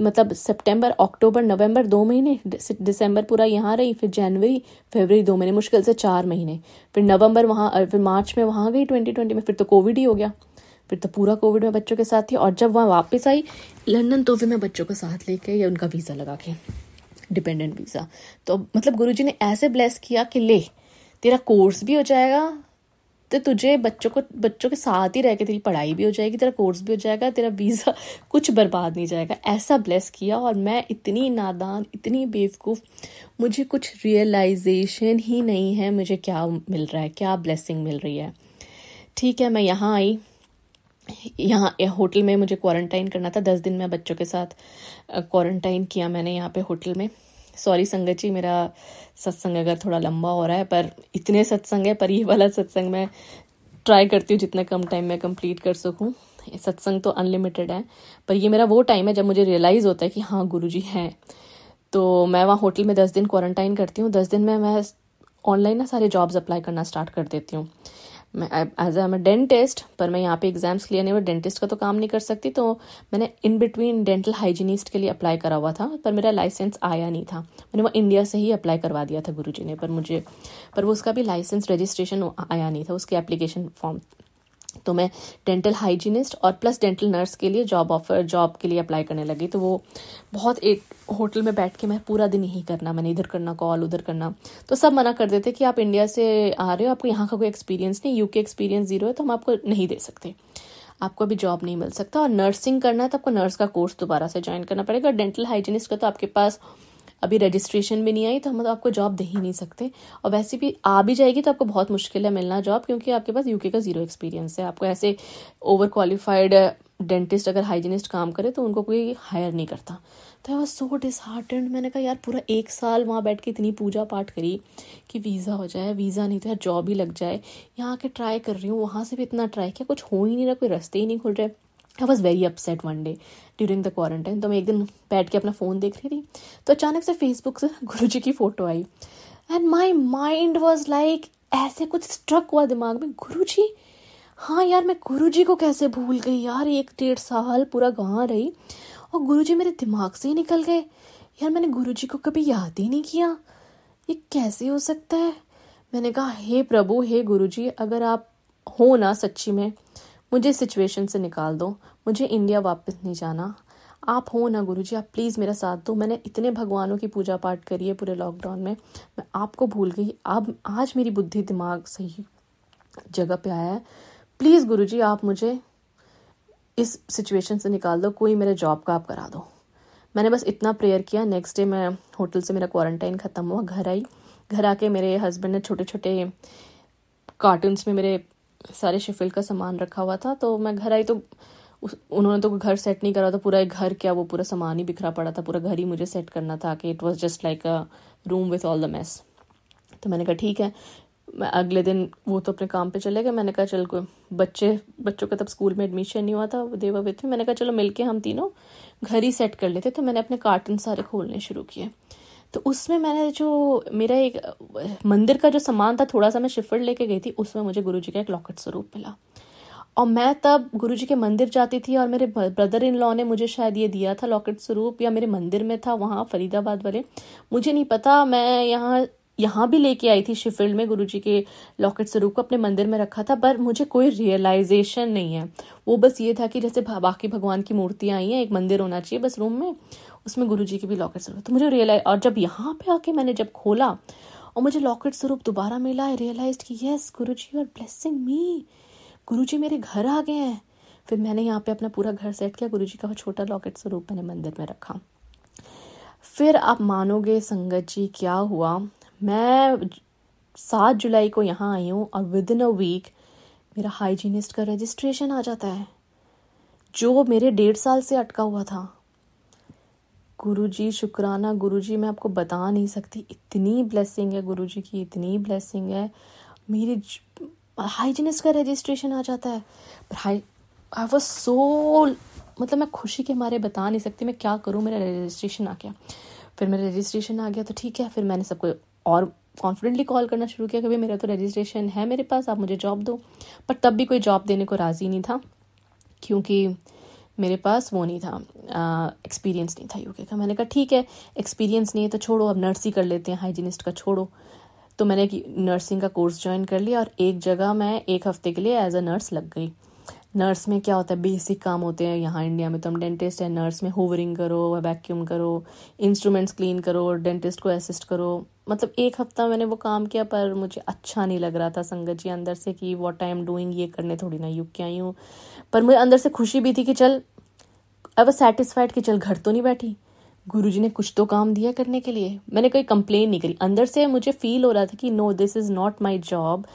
मतलब सितंबर अक्टूबर नवंबर दो महीने दिसंबर पूरा यहाँ रही फिर जनवरी फरवरी दो महीने मुश्किल से चार महीने फिर नवंबर वहाँ फिर मार्च में वहाँ गई ट्वेंटी ट्वेंटी में फिर तो कोविड ही हो गया फिर तो पूरा कोविड में बच्चों के साथ थी और जब वहाँ वापस आई लंदन तो फिर मैं बच्चों को साथ लेके या उनका वीज़ा लगा के डिपेंडेंट वीज़ा तो मतलब गुरु ने ऐसे ब्लेस किया कि ले तेरा कोर्स भी हो जाएगा तो तुझे बच्चों को बच्चों के साथ ही रह के तेरी पढ़ाई भी हो जाएगी तेरा कोर्स भी हो जाएगा तेरा वीज़ा कुछ बर्बाद नहीं जाएगा ऐसा ब्लेस किया और मैं इतनी नादान इतनी बेवकूफ़ मुझे कुछ रियलाइजेशन ही नहीं है मुझे क्या मिल रहा है क्या ब्लेसिंग मिल रही है ठीक है मैं यहाँ आई यहाँ होटल में मुझे क्वारंटाइन करना था दस दिन मैं बच्चों के साथ क्वारंटाइन किया मैंने यहाँ पे होटल में सॉरी संगत जी मेरा सत्संग अगर थोड़ा लंबा हो रहा है पर इतने सत्संग है पर ये वाला सत्संग मैं ट्राई करती हूँ जितना कम टाइम में कंप्लीट कर सकूँ सत्संग तो अनलिमिटेड है पर ये मेरा वो टाइम है जब मुझे रियलाइज़ होता है कि हाँ गुरु जी हैं तो मैं वहाँ होटल में दस दिन क्वारंटाइन करती हूँ दस दिन में मैं ऑनलाइन ना सारे जॉब्स अप्लाई करना स्टार्ट कर देती हूँ मैं एज एम ए डेंटिस्ट पर मैं यहाँ पे एग्जाम्स क्लियर नहीं हुआ डेंटिस्ट का तो काम नहीं कर सकती तो मैंने इन बिटवीन डेंटल हाइजीनिस्ट के लिए अप्लाई करा हुआ था पर मेरा लाइसेंस आया नहीं था मैंने वो इंडिया से ही अप्लाई करवा दिया था गुरुजी ने पर मुझे पर वो उसका भी लाइसेंस रजिस्ट्रेशन आया नहीं था उसकी एप्लीकेशन फॉर्म तो मैं डेंटल हाइजीनिस्ट और प्लस डेंटल नर्स के लिए जॉब ऑफर जॉब के लिए अप्लाई करने लगी तो वो बहुत एक होटल में बैठ के मैं पूरा दिन यही करना मैंने इधर करना कॉल उधर करना तो सब मना कर देते कि आप इंडिया से आ रहे हो आपको यहाँ का कोई एक्सपीरियंस नहीं यूके एक्सपीरियंस जीरो है तो हम आपको नहीं दे सकते आपको अभी जॉब नहीं मिल सकता और नर्सिंग करना है तो आपको नर्स का कोर्स दोबारा से ज्वाइन करना पड़ेगा डेंटल हाइजीनिस्ट का तो आपके पास अभी रजिस्ट्रेशन भी नहीं आई तो हम तो आपको जॉब दे ही नहीं सकते और वैसे भी आ भी जाएगी तो आपको बहुत मुश्किल है मिलना जॉब क्योंकि आपके पास यूके का जीरो एक्सपीरियंस है आपको ऐसे ओवर क्वालिफाइड डेंटिस्ट अगर हाइजीनिस्ट काम करे तो उनको कोई हायर नहीं करता तो आई वॉज सो डिसहार्टेंड मैंने कहा यार पूरा एक साल वहाँ बैठ के इतनी पूजा पाठ करी कि वीज़ा हो जाए वीज़ा नहीं तो यार जॉब ही लग जाए यहाँ के ट्राई कर रही हूँ वहाँ से भी इतना ट्राई किया कुछ हो ही नहीं रहा कोई रास्ते ही नहीं खुल रहे I was very upset one day during the quarantine तो मैं एक दिन बैठ के अपना फ़ोन देख रही थी तो अचानक से फेसबुक से गुरु जी की फ़ोटो आई and my mind was like ऐसे कुछ स्ट्रक हुआ दिमाग में गुरु जी हाँ यार मैं गुरु जी को कैसे भूल गई यार एक डेढ़ साल पूरा कहाँ रही और गुरु जी मेरे दिमाग से ही निकल गए यार मैंने गुरु जी को कभी याद ही नहीं किया ये कैसे हो सकता है मैंने कहा हे प्रभु हे गुरु जी अगर आप हो ना सच्ची में मुझे इस सिचुएशन से निकाल दो मुझे इंडिया वापस नहीं जाना आप हो ना गुरु जी आप प्लीज़ मेरा साथ दो मैंने इतने भगवानों की पूजा पाठ करी है पूरे लॉकडाउन में मैं आपको भूल गई अब आज मेरी बुद्धि दिमाग सही जगह पे आया है प्लीज़ गुरु जी आप मुझे इस सिचुएशन से निकाल दो कोई मेरे जॉब का आप करा दो मैंने बस इतना प्रेयर किया नेक्स्ट डे मैं होटल से मेरा क्वारंटाइन ख़त्म हुआ घर आई घर आके मेरे हस्बैंड ने छोटे छोटे कार्टून्स में मेरे सारे शिफिल का सामान रखा हुआ था तो मैं घर आई तो उस उन्होंने तो घर सेट नहीं करा था पूरा एक घर क्या वो पूरा सामान ही बिखरा पड़ा था पूरा घर ही मुझे सेट करना था कि it was just like a room with all the mess तो मैंने कहा ठीक है मैं अगले दिन वो तो अपने काम पे चले गए मैंने कहा चल को बच्चे बच्चों का तब स्कूल में एडमिशन नहीं हुआ था देवा विथ मैंने कहा चलो मिलके हम तीनों घर ही सेट कर लेते तो मैंने अपने कार्टन सारे खोलने शुरू किए तो उसमें मैंने जो मेरा एक मंदिर का जो सामान था थोड़ा सा मैं शिफर लेके गई थी उसमें मुझे गुरु जी का एक लॉकेट स्वरूप मिला और मैं तब गुरु जी के मंदिर जाती थी और मेरे ब्रदर इन लॉ ने मुझे शायद ये दिया था लॉकेट स्वरूप या मेरे मंदिर में था वहाँ फरीदाबाद वाले मुझे नहीं पता मैं यहाँ यहाँ भी लेके आई थी शिफील्ड में गुरु जी के लॉकेट स्वरूप को अपने मंदिर में रखा था पर मुझे कोई रियलाइजेशन नहीं है वो बस ये था कि जैसे बाकी भगवान की मूर्तियाँ आई हैं एक मंदिर होना चाहिए बस रूम में उसमें गुरु जी के भी लॉकेट स्वरूप तो मुझे रियलाइज और जब यहाँ पे आके मैंने जब खोला और मुझे लॉकेट स्वरूप दोबारा मिला आई रियलाइज कि येस गुरु जी आर ब्लेसिंग मी गुरु जी मेरे घर आ गए हैं फिर मैंने यहाँ पे अपना पूरा घर सेट किया गुरु जी का वो छोटा लॉकेट स्वरूप मैंने मंदिर में रखा फिर आप मानोगे संगत जी क्या हुआ मैं सात जुलाई को यहाँ आई हूँ और विद इन अ वीक मेरा हाइजीनिस्ट का रजिस्ट्रेशन आ जाता है जो मेरे डेढ़ साल से अटका हुआ था गुरुजी शुक्राना गुरुजी मैं आपको बता नहीं सकती इतनी ब्लेसिंग है गुरुजी की इतनी ब्लेसिंग है मेरी हाइजीनिस्ट का रजिस्ट्रेशन आ जाता है पर हाई आई वॉज सो मतलब मैं खुशी के मारे बता नहीं सकती मैं क्या करूँ मेरा रजिस्ट्रेशन आ गया फिर मेरा रजिस्ट्रेशन आ गया तो ठीक है फिर मैंने सबको और कॉन्फिडेंटली कॉल करना शुरू किया कि मेरा तो रजिस्ट्रेशन है मेरे पास आप मुझे जॉब दो पर तब भी कोई जॉब देने को राज़ी नहीं था क्योंकि मेरे पास वो नहीं था एक्सपीरियंस नहीं था यूके का मैंने कहा ठीक है एक्सपीरियंस नहीं है तो छोड़ो अब नर्स ही कर लेते हैं हाइजीनिस्ट का छोड़ो तो मैंने नर्सिंग का कोर्स ज्वाइन कर लिया और एक जगह मैं एक हफ्ते के लिए एज अ नर्स लग गई नर्स में क्या होता है बेसिक काम होते हैं यहाँ इंडिया में तो हम डेंटिस्ट है नर्स में होवरिंग करो वैक्यूम करो इंस्ट्रूमेंट्स क्लीन करो डेंटिस्ट को असिस्ट करो मतलब एक हफ्ता मैंने वो काम किया पर मुझे अच्छा नहीं लग रहा था संगत जी अंदर से कि वॉट आई एम डूइंग ये करने थोड़ी ना यू क्या आई हूँ पर मुझे अंदर से खुशी भी थी कि चल आई वॉज सेटिस्फाइड कि चल घर तो नहीं बैठी गुरु जी ने कुछ तो काम दिया करने के लिए मैंने कोई कंप्लेन नहीं करी अंदर से मुझे फील हो रहा था कि no this is not my job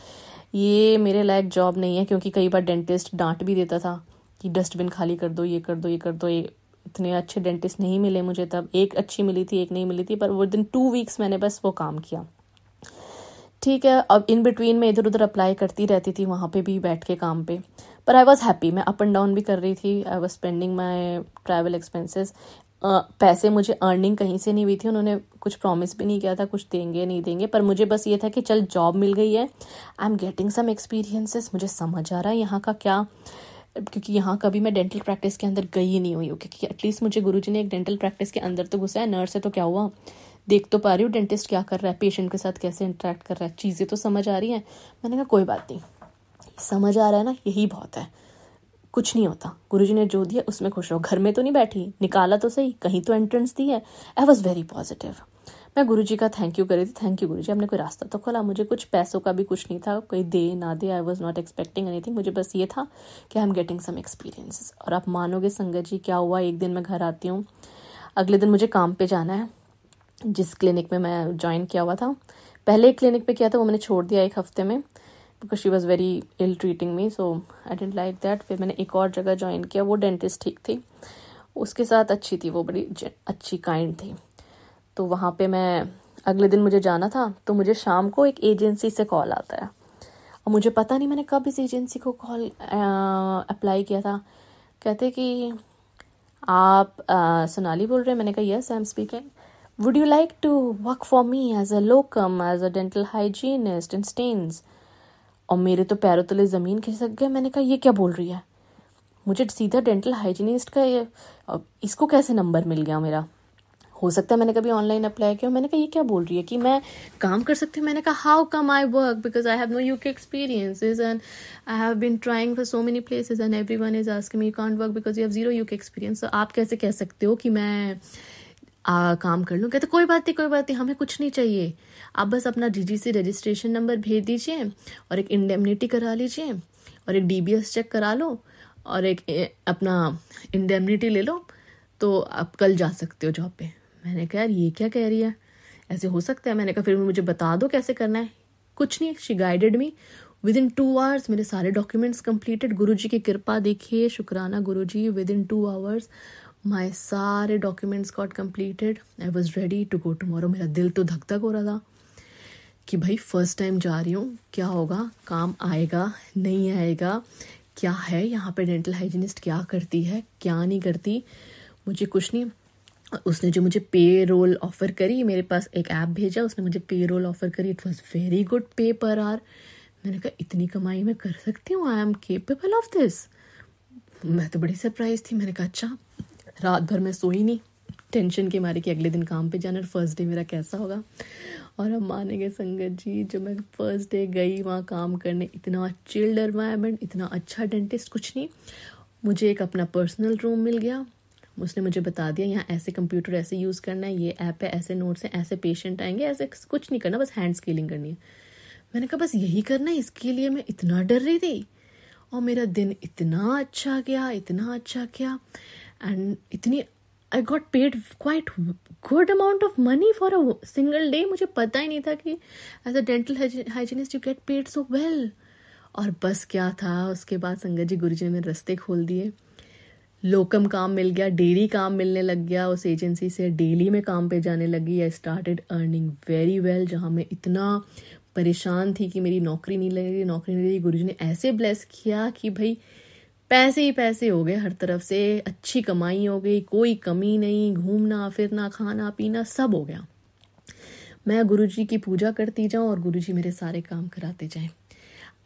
ये मेरे लायक जॉब नहीं है क्योंकि कई बार डेंटिस्ट डांट भी देता था कि डस्टबिन खाली कर दो ये कर दो ये कर दो ये इतने अच्छे डेंटिस्ट नहीं मिले मुझे तब एक अच्छी मिली थी एक नहीं मिली थी पर वो दिन टू वीक्स मैंने बस वो काम किया ठीक है अब इन बिटवीन में इधर उधर अप्लाई करती रहती थी वहाँ पे भी बैठ के काम पे पर आई वॉज़ हैप्पी मैं अप एंड डाउन भी कर रही थी I was spending my travel expenses पैसे मुझे अर्निंग कहीं से नहीं हुई थी उन्होंने कुछ प्रॉमिस भी नहीं किया था कुछ देंगे नहीं देंगे पर मुझे बस ये था कि चल जॉब मिल गई है I am getting some experiences मुझे समझ आ रहा है यहाँ का क्या क्योंकि यहाँ कभी मैं डेंटल प्रैक्टिस के अंदर गई ही नहीं हुई हूँ क्योंकि एटलीस्ट मुझे गुरु ने एक डेंटल प्रैक्टिस के अंदर तो घुसा है नर्स है तो क्या हुआ देख तो पा रही हूँ डेंटिस्ट क्या कर रहा है पेशेंट के साथ कैसे इंटरेक्ट कर रहा है चीज़ें तो समझ आ रही हैं मैंने कहा कोई बात नहीं समझ आ रहा है ना यही बहुत है कुछ नहीं होता गुरुजी ने जो दिया उसमें खुश रहो घर में तो नहीं बैठी निकाला तो सही कहीं तो एंट्रेंस दी है आई वॉज वेरी पॉजिटिव मैं गुरु जी का थैंक यू करी थी थैंक यू गुरु जी आपने कोई रास्ता तो खोला मुझे कुछ पैसों का भी कुछ नहीं था कोई दे ना दे I was not expecting any मुझे बस ये था कि I am getting some experience और आप मानोगे संगत जी क्या हुआ एक दिन मैं घर आती हूँ अगले दिन मुझे काम पे जाना है जिस क्लिनिक में मैं ज्वाइन किया हुआ था पहले एक क्लिनिक पे किया था वो मैंने छोड़ दिया एक हफ्ते में because she was very ill treating me so I didn't like that फिर मैंने एक और जगह ज्वाइन किया वो डेंटिस्ट ठीक थी उसके साथ अच्छी थी वो बड़ी अच्छी काइंड थी तो वहाँ पे मैं अगले दिन मुझे जाना था तो मुझे शाम को एक एजेंसी से कॉल आता है और मुझे पता नहीं मैंने कब इस एजेंसी को कॉल अप्लाई किया था कहते कि आप आ, सोनाली बोल रहे हैं मैंने कहा yes I am speaking would you like to work for me as a locum as a dental hygienist in Staines और मेरे तो पैरों तले ज़मीन खिसक गया मैंने कहा ये क्या बोल रही है मुझे सीधा डेंटल हाइजीनिस्ट का ये इसको कैसे नंबर मिल गया मेरा हो सकता है मैंने कभी ऑनलाइन अप्लाई किया मैंने कहा ये क्या बोल रही है कि मैं काम कर सकती हूँ मैंने कहा how come I work because I have no UK experiences and I have been trying for so many places and everyone is ask me can't work because you have zero UK experience तो आप कैसे कह सकते हो कि मैं आ, काम कर लूँ कहते कोई बात नहीं कोई बात नहीं हमें कुछ नहीं चाहिए आप बस अपना डीजीसी रजिस्ट्रेशन नंबर भेज दीजिए और एक इंडेमनिटी करा लीजिए और एक डीबीएस चेक करा लो और एक अपना इंडेमनिटी ले लो तो आप कल जा सकते हो जॉब पे मैंने कहा यार ये क्या कह रही है ऐसे हो सकता है मैंने कहा फिर मुझे बता दो कैसे करना है कुछ नहीं she guided me within two hours मेरे सारे डॉक्यूमेंट्स कंप्लीटेड गुरु जी की कृपा देखिए शुक्राना Guru ji within two hours my सारे documents got completed I was ready to go tomorrow मेरा दिल तो धक धक हो रहा था कि भाई फर्स्ट टाइम जा रही हूँ क्या होगा काम आएगा नहीं आएगा क्या है यहाँ पे डेंटल हाइजीनिस्ट क्या करती है क्या नहीं करती मुझे कुछ नहीं उसने जो मुझे पे रोल ऑफ़र करी मेरे पास एक ऐप भेजा उसने मुझे पे रोल ऑफ़र करी it was very good pay per are मैंने कहा इतनी कमाई मैं कर सकती हूँ I am capable of this मैं तो बड़ी सरप्राइज थी मैंने कहा अच्छा रात भर मैं सोई नहीं टेंशन के मारे कि अगले दिन काम पे जाना और फर्स्ट डे मेरा कैसा होगा और हम मानेंगे संगत जी जब मैं फर्स्ट डे गई वहाँ काम करने इतना चिल्ड एनवायरमेंट इतना अच्छा डेंटिस्ट कुछ नहीं मुझे एक अपना पर्सनल रूम मिल गया उसने मुझे बता दिया यहाँ ऐसे कंप्यूटर ऐसे यूज़ करना है ये ऐप है ऐसे नोट्स हैं ऐसे पेशेंट आएंगे ऐसे कुछ नहीं करना बस हैंड स्केलिंग करनी है मैंने कहा बस यही करना है इसके लिए मैं इतना डर रही थी और मेरा दिन इतना अच्छा गया इतना अच्छा गया एंड इतनी I got paid quite good amount of money for a single day मुझे पता ही नहीं था कि as a dental hygienist you get paid so well और बस क्या था उसके बाद संगत जी गुरु जी ने मेरे रस्ते खोल दिए लोकम काम मिल गया डेली काम मिलने लग गया उस एजेंसी से डेली में काम पे जाने लगी I started earning very well जहाँ मैं इतना परेशान थी कि मेरी नौकरी नहीं लग रही नौकरी नहीं लगी गुरु जी ने ऐसे ब्लेस किया कि भाई पैसे ही पैसे हो गए हर तरफ से अच्छी कमाई हो गई कोई कमी नहीं घूमना फिरना खाना पीना सब हो गया मैं गुरु जी की पूजा करती जाऊं और गुरु जी मेरे सारे काम कराते जाएं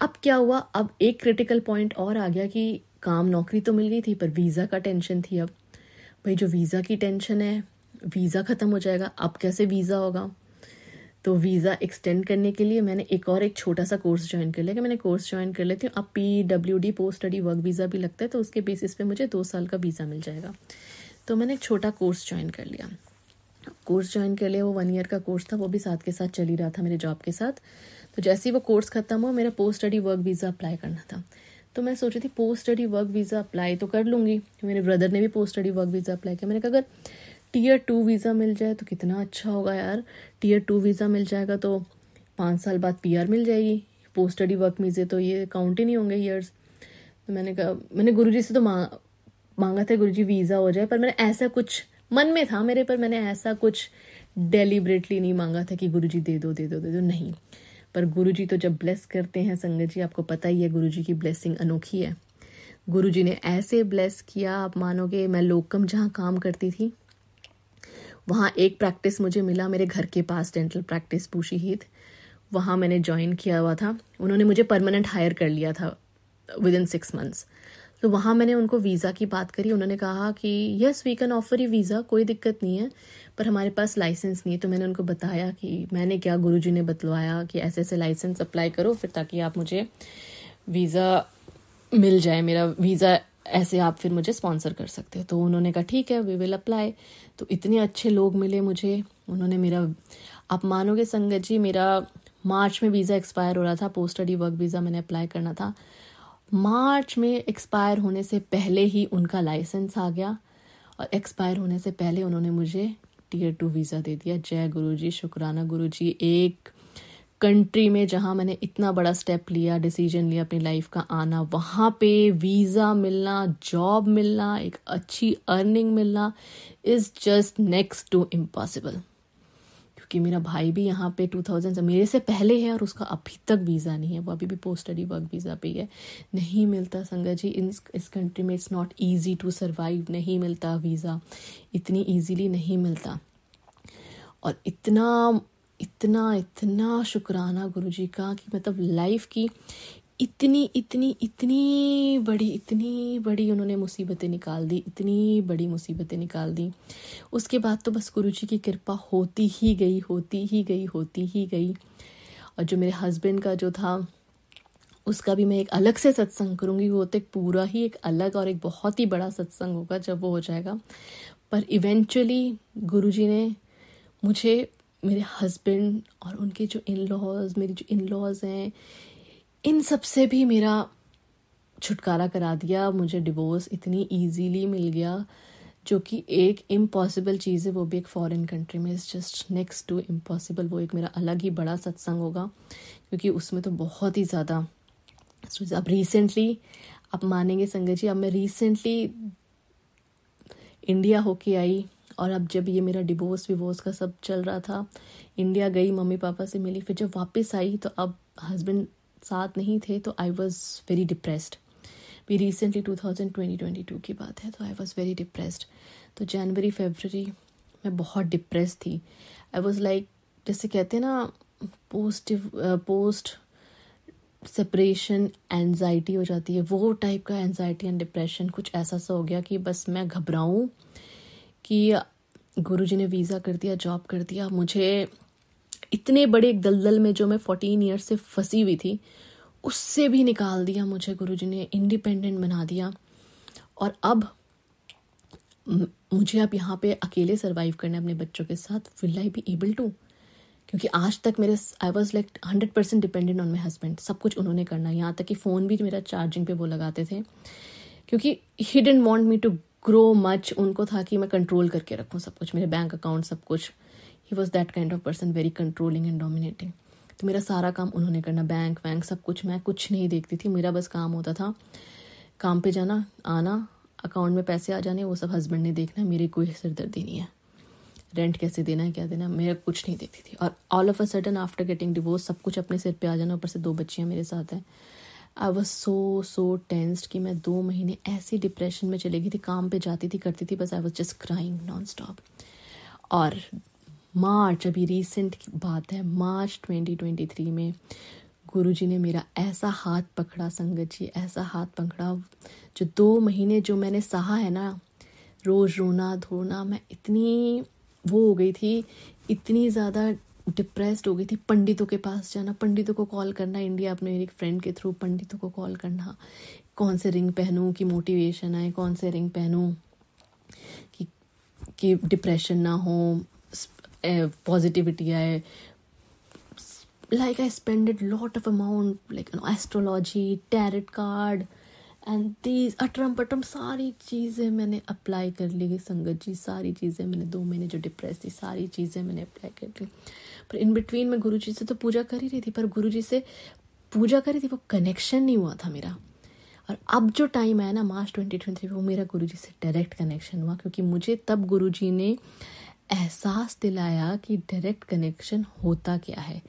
अब क्या हुआ अब एक क्रिटिकल पॉइंट और आ गया कि काम नौकरी तो मिल गई थी पर वीज़ा का टेंशन थी अब भाई जो वीज़ा की टेंशन है वीज़ा ख़त्म हो जाएगा अब कैसे वीज़ा होगा तो वीज़ा एक्सटेंड करने के लिए मैंने एक और एक छोटा सा कोर्स ज्वाइन कर लिया कि मैंने कोर्स ज्वाइन कर लेती हूँ अब P W D post study work visa भी लगता है तो उसके बेसिस पे मुझे दो साल का वीज़ा मिल जाएगा तो मैंने एक छोटा कोर्स ज्वाइन कर लिया कोर्स ज्वाइन कर लिया वो वन ईयर का कोर्स था वो भी साथ के साथ चल ही रहा था मेरे जॉब के साथ तो जैसे ही वो कोर्स ख़त्म हुआ मेरा post study work visa apply करना था तो मैं सोच रही थी post study work visa apply तो कर लूँगी मेरे ब्रदर ने भी post study work visa apply किया मैंने कहा अगर टीयर टू वीज़ा मिल जाए तो कितना अच्छा होगा यार टीयर टू वीज़ा मिल जाएगा तो पाँच साल बाद पी मिल जाएगी पोस्ट स्टडी वर्क वीज़े तो ये काउंट ही नहीं होंगे ईयर्स तो मैंने कहा मैंने गुरु से तो मांग मांगा था गुरुजी वीज़ा हो जाए पर मैंने ऐसा कुछ मन में था मेरे पर मैंने ऐसा कुछ डेलीबरेटली नहीं मांगा था कि गुरुजी दे दो दे दो दे दो नहीं पर गुरुजी तो जब ब्लेस करते हैं संगत जी आपको पता ही है गुरुजी की ब्लेसिंग अनोखी है गुरुजी ने ऐसे ब्लेस किया आप मानोगे मैं लोकम जहाँ काम करती थी वहाँ एक प्रैक्टिस मुझे मिला मेरे घर के पास डेंटल प्रैक्टिस पूशी हीत वहाँ मैंने ज्वाइन किया हुआ था उन्होंने मुझे परमानेंट हायर कर लिया था विद इन सिक्स मंथ्स तो वहाँ मैंने उनको वीज़ा की बात करी उन्होंने कहा कि yes we can offer you visa कोई दिक्कत नहीं है पर हमारे पास लाइसेंस नहीं है तो मैंने उनको बताया कि मैंने क्या गुरु ने बतलवाया कि ऐसे ऐसे लाइसेंस अप्लाई करो फिर ताकि आप मुझे वीज़ा मिल जाए मेरा वीज़ा ऐसे आप फिर मुझे स्पॉन्सर कर सकते हो तो उन्होंने कहा ठीक है वी विल अप्लाई तो इतने अच्छे लोग मिले मुझे उन्होंने मेरा आप मानोगे संगत जी मेरा मार्च में वीज़ा एक्सपायर हो रहा था पोस्ट स्टडी वर्क वीज़ा मैंने अप्लाई करना था मार्च में एक्सपायर होने से पहले ही उनका लाइसेंस आ गया और एक्सपायर होने से पहले उन्होंने मुझे टीयर टू वीज़ा दे दिया जय गुरु जी शुक्राना गुरु जी एक कंट्री में जहाँ मैंने इतना बड़ा स्टेप लिया डिसीजन लिया अपनी लाइफ का आना वहाँ पे वीज़ा मिलना जॉब मिलना एक अच्छी अर्निंग मिलना is just next to impossible क्योंकि मेरा भाई भी यहाँ पे 2000 मेरे से पहले है और उसका अभी तक वीज़ा नहीं है वो अभी भी पोस्ट स्टडी वर्क वीज़ा पे है नहीं मिलता संगत जी इन इस कंट्री में it's not easy to survive नहीं मिलता वीज़ा इतनी ईजीली नहीं मिलता और इतना इतना इतना शुक्राना गुरु जी का कि मतलब लाइफ की इतनी इतनी इतनी बड़ी इतनी बड़ी उन्होंने मुसीबतें निकाल दी इतनी बड़ी मुसीबतें निकाल दी उसके बाद तो बस गुरु जी की कृपा होती ही गई होती ही गई होती ही गई और जो मेरे हस्बैंड का जो था उसका भी मैं एक अलग से सत्संग करूँगी वो तो एक पूरा ही एक अलग और एक बहुत ही बड़ा सत्संग होगा जब वो हो जाएगा पर इवेंचुअली गुरु जी ने मुझे मेरे हस्बैंड और उनके जो इन लॉज मेरी जो इन लॉज हैं इन सब से भी मेरा छुटकारा करा दिया मुझे डिवोर्स इतनी ईजीली मिल गया जो कि एक इम्पॉसिबल चीज़ है वो भी एक फॉरेन कंट्री में is just next to impossible वो एक मेरा अलग ही बड़ा सत्संग होगा क्योंकि उसमें तो बहुत ही ज़्यादा अब रिसेंटली आप मानेंगे संगत जी अब मैं रिसेंटली इंडिया होके आई और अब जब ये मेरा डिवोर्स विवोर्स का सब चल रहा था इंडिया गई मम्मी पापा से मिली फिर जब वापस आई तो अब हस्बैंड साथ नहीं थे तो आई वॉज़ वेरी डिप्रेस्ड भी recently two thousand twenty twenty two की बात है तो आई वॉज़ वेरी डिप्रेस्ड तो जनवरी फेबररी मैं बहुत डिप्रेस थी आई वॉज़ लाइक जैसे कहते हैं ना पोस्टिव पोस्ट सेपरेशन एनजाइटी हो जाती है वो टाइप का एनजाइटी एंड डिप्रेशन कुछ ऐसा सा हो गया कि बस मैं घबराऊँ कि गुरुजी ने वीज़ा कर दिया जॉब कर दिया मुझे इतने बड़े एक दलदल में जो मैं फोर्टीन ईयर से फंसी हुई थी उससे भी निकाल दिया मुझे गुरुजी ने इंडिपेंडेंट बना दिया और अब मुझे अब यहाँ पे अकेले सर्वाइव करना है अपने बच्चों के साथ will I be able to क्योंकि आज तक मेरे I was like hundred percent dependent on my husband सब कुछ उन्होंने करना यहाँ तक कि फ़ोन भी मेरा चार्जिंग पे वो लगाते थे क्योंकि he didn't want me to grow much उनको था कि मैं कंट्रोल करके रखूँ सब कुछ मेरे बैंक अकाउंट सब कुछ he was that kind of person very controlling and dominating तो मेरा सारा काम उन्होंने करना बैंक वैंक सब कुछ मैं कुछ नहीं देखती थी मेरा बस काम होता था काम पे जाना आना अकाउंट में पैसे आ जाने वो सब हस्बैंड ने देखना मेरी कोई सिरदर्दी नहीं है रेंट कैसे देना है क्या देना मेरा कुछ नहीं देखती थी और all of a sudden after getting divorce सब कुछ अपने सिर पे आ जाना ऊपर से दो बच्चियाँ मेरे साथ हैं आई वॉज सो सो टेंसड कि मैं दो महीने ऐसी डिप्रेशन में चली गई थी काम पे जाती थी करती थी बस I was just crying non stop और मार्च अभी रिसेंट बात है मार्च 2023 में गुरुजी ने मेरा ऐसा हाथ पकड़ा संगत जी ऐसा हाथ पकड़ा जो दो महीने जो मैंने सहा है ना रोज़ रोना धोना मैं इतनी वो हो गई थी इतनी ज़्यादा डिप्रेस्ड हो गई थी पंडितों के पास जाना पंडितों को कॉल करना इंडिया अपने एक फ्रेंड के थ्रू पंडितों को कॉल करना कौन से रिंग पहनूं कि मोटिवेशन आए कौन से रिंग पहनूं कि कि डिप्रेशन ना हो पॉजिटिविटी आए like I spended lot of amount like astrology tarot card and these अटरम पटरम सारी चीज़ें मैंने अप्लाई कर ली संगत जी सारी चीज़ें मैंने दो महीने जो डिप्रेस थी सारी चीज़ें मैंने अप्लाई कर ली पर इन बिटवीन मैं जी से तो पूजा कर ही रही थी पर जी से पूजा करी थी वो कनेक्शन नहीं हुआ था मेरा और अब जो टाइम आया ना मार्च ट्वेंटी ट्वेंटी वो मेरा जी से डायरेक्ट कनेक्शन हुआ क्योंकि मुझे तब जी ने एहसास दिलाया कि डायरेक्ट कनेक्शन होता क्या है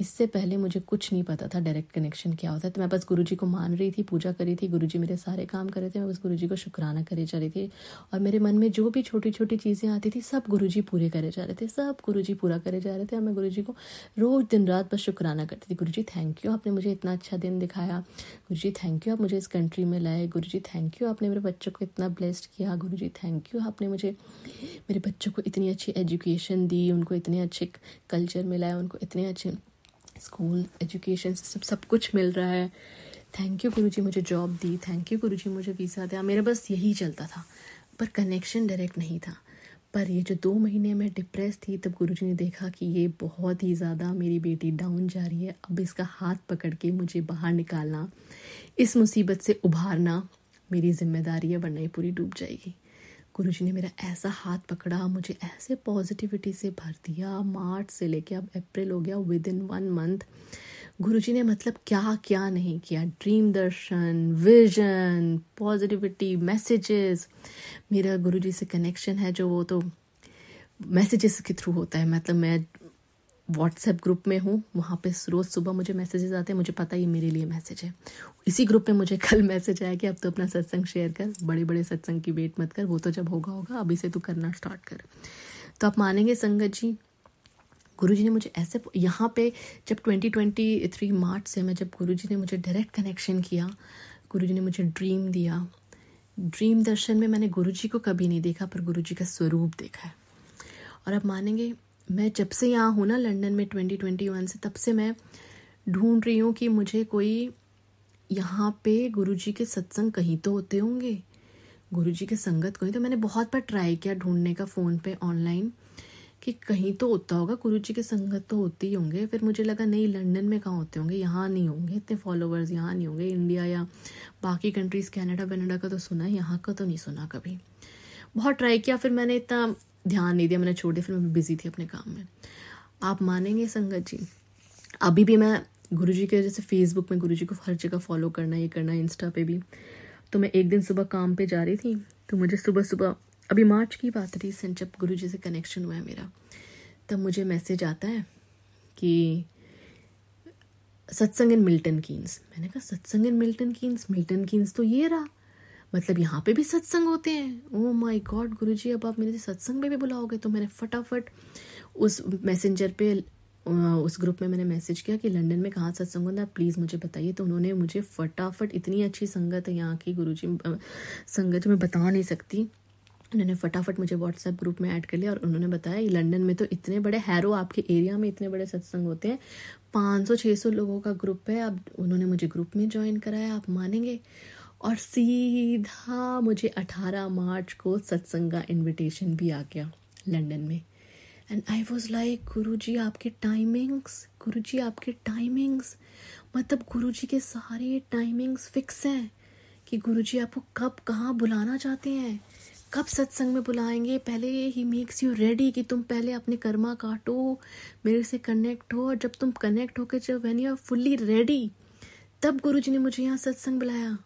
इससे पहले मुझे कुछ नहीं पता था डायरेक्ट कनेक्शन क्या होता है तो मैं बस गुरुजी को मान रही थी पूजा करी थी गुरुजी मेरे सारे काम कर रहे थे मैं बस गुरुजी को शुक्राना करे जा रही थी और मेरे मन में जो भी छोटी छोटी चीज़ें आती थी सब गुरुजी पूरे करे जा रहे थे सब गुरुजी पूरा करे जा रहे थे और मैं गुरु को रोज़ दिन रात बस शुक्राना करती थी गुरु थैंक यू आपने मुझे इतना अच्छा दिन दिखाया गुरु थैंक यू आप मुझे इस कंट्री में लाए गुरु थैंक यू आपने मेरे बच्चों को इतना ब्लेस्ड किया गुरु थैंक यू आपने मुझे मेरे बच्चों को इतनी अच्छी एजुकेशन दी उनको इतने अच्छे कल्चर में उनको इतने अच्छे स्कूल एजुकेशन सिस्टम सब कुछ मिल रहा है थैंक यू गुरुजी मुझे जॉब दी थैंक यू गुरुजी मुझे वीज़ा दिया मेरा बस यही चलता था पर कनेक्शन डायरेक्ट नहीं था पर ये जो दो महीने में डिप्रेस थी तब गुरुजी ने देखा कि ये बहुत ही ज़्यादा मेरी बेटी डाउन जा रही है अब इसका हाथ पकड़ के मुझे बाहर निकालना इस मुसीबत से उभारना मेरी जिम्मेदारी है वरना ये पूरी डूब जाएगी गुरु जी ने मेरा ऐसा हाथ पकड़ा मुझे ऐसे पॉजिटिविटी से भर दिया मार्च से लेके अब अप्रैल हो गया विद इन वन मंथ गुरु जी ने मतलब क्या क्या नहीं किया ड्रीम दर्शन विजन पॉजिटिविटी मैसेजेस मेरा गुरु जी से कनेक्शन है जो वो तो मैसेजेस के थ्रू होता है मतलब मैं व्हाट्सएप ग्रुप में हूँ वहाँ पे रोज़ सुबह मुझे मैसेजेस आते हैं मुझे पता ये मेरे लिए मैसेज है इसी ग्रुप में मुझे कल मैसेज आया कि अब तो अपना सत्संग शेयर कर बड़े बड़े सत्संग की वेट मत कर वो तो जब होगा होगा अभी से तू करना स्टार्ट कर तो आप मानेंगे संगत जी गुरु जी ने मुझे ऐसे यहाँ पे जब 2023 मार्च से मैं जब गुरु जी ने मुझे डायरेक्ट कनेक्शन किया गुरु जी ने मुझे ड्रीम दिया ड्रीम दर्शन में मैंने गुरु जी को कभी नहीं देखा पर गुरु जी का स्वरूप देखा है और आप मानेंगे मैं जब से यहाँ हूँ ना लंदन में ट्वेंटी ट्वेंटी वन से तब से मैं ढूंढ रही हूँ कि मुझे कोई यहाँ पे गुरुजी के सत्संग कहीं तो होते होंगे गुरुजी के संगत कहीं तो मैंने बहुत बार ट्राई किया ढूंढने का फ़ोन पे ऑनलाइन कि कहीं तो होता होगा गुरुजी के संगत तो होती ही होंगे फिर मुझे लगा नहीं लंदन में कहाँ होते होंगे यहाँ नहीं होंगे इतने फॉलोअर्स यहाँ नहीं होंगे इंडिया या बाकी कंट्रीज़ कैनेडा वनेडा का तो सुना है यहाँ का तो नहीं सुना कभी बहुत ट्राई किया फिर मैंने इतना ध्यान नहीं दिया मैंने छोड़ दिया फिर मैं बिज़ी थी अपने काम में आप मानेंगे संगत जी अभी भी मैं गुरु जी के जैसे फेसबुक में गुरु जी को हर जगह फॉलो करना ये करना इंस्टा पे भी तो मैं एक दिन सुबह काम पे जा रही थी तो मुझे सुबह सुबह अभी मार्च की बात थी सेंट जब गुरु जी से कनेक्शन हुआ है मेरा तब मुझे मैसेज आता है कि सत्संग इन मिल्टन कीन्स मैंने कहा सत्संग in Milton Keynes Milton Keynes तो ये रहा मतलब यहाँ पे भी सत्संग होते हैं ओ oh माई गॉड गुरु जी अब आप मेरे सत्संग में भी बुलाओगे तो मैंने फटाफट उस मैसेंजर पे उस ग्रुप में मैंने मैसेज किया कि लंदन में कहाँ सत्संग होता है प्लीज़ मुझे बताइए तो उन्होंने मुझे फटाफट इतनी अच्छी संगत है यहाँ की गुरु जी संगत मैं बता नहीं सकती उन्होंने फटाफट मुझे व्हाट्सएप ग्रुप में ऐड कर लिया और उन्होंने बताया लंदन में तो इतने बड़े हैरो आपके एरिया में इतने बड़े सत्संग होते हैं 500-600 लोगों का ग्रुप है अब उन्होंने मुझे ग्रुप में ज्वाइन कराया आप मानेंगे और सीधा मुझे 18 मार्च को सत्संग का इन्विटेशन भी आ गया लंदन में एंड आई वॉज लाइक गुरु जी आपके टाइमिंग्स गुरु जी आपके टाइमिंग्स मतलब गुरु जी के सारे टाइमिंग्स फिक्स हैं कि गुरु जी आपको कब कहाँ बुलाना चाहते हैं कब सत्संग में बुलाएंगे पहले ही मेक्स यू रेडी कि तुम पहले अपने कर्मा काटो मेरे से कनेक्ट हो और जब तुम कनेक्ट होकर जब when you are fully ready तब गुरु जी ने मुझे यहाँ सत्संग बुलाया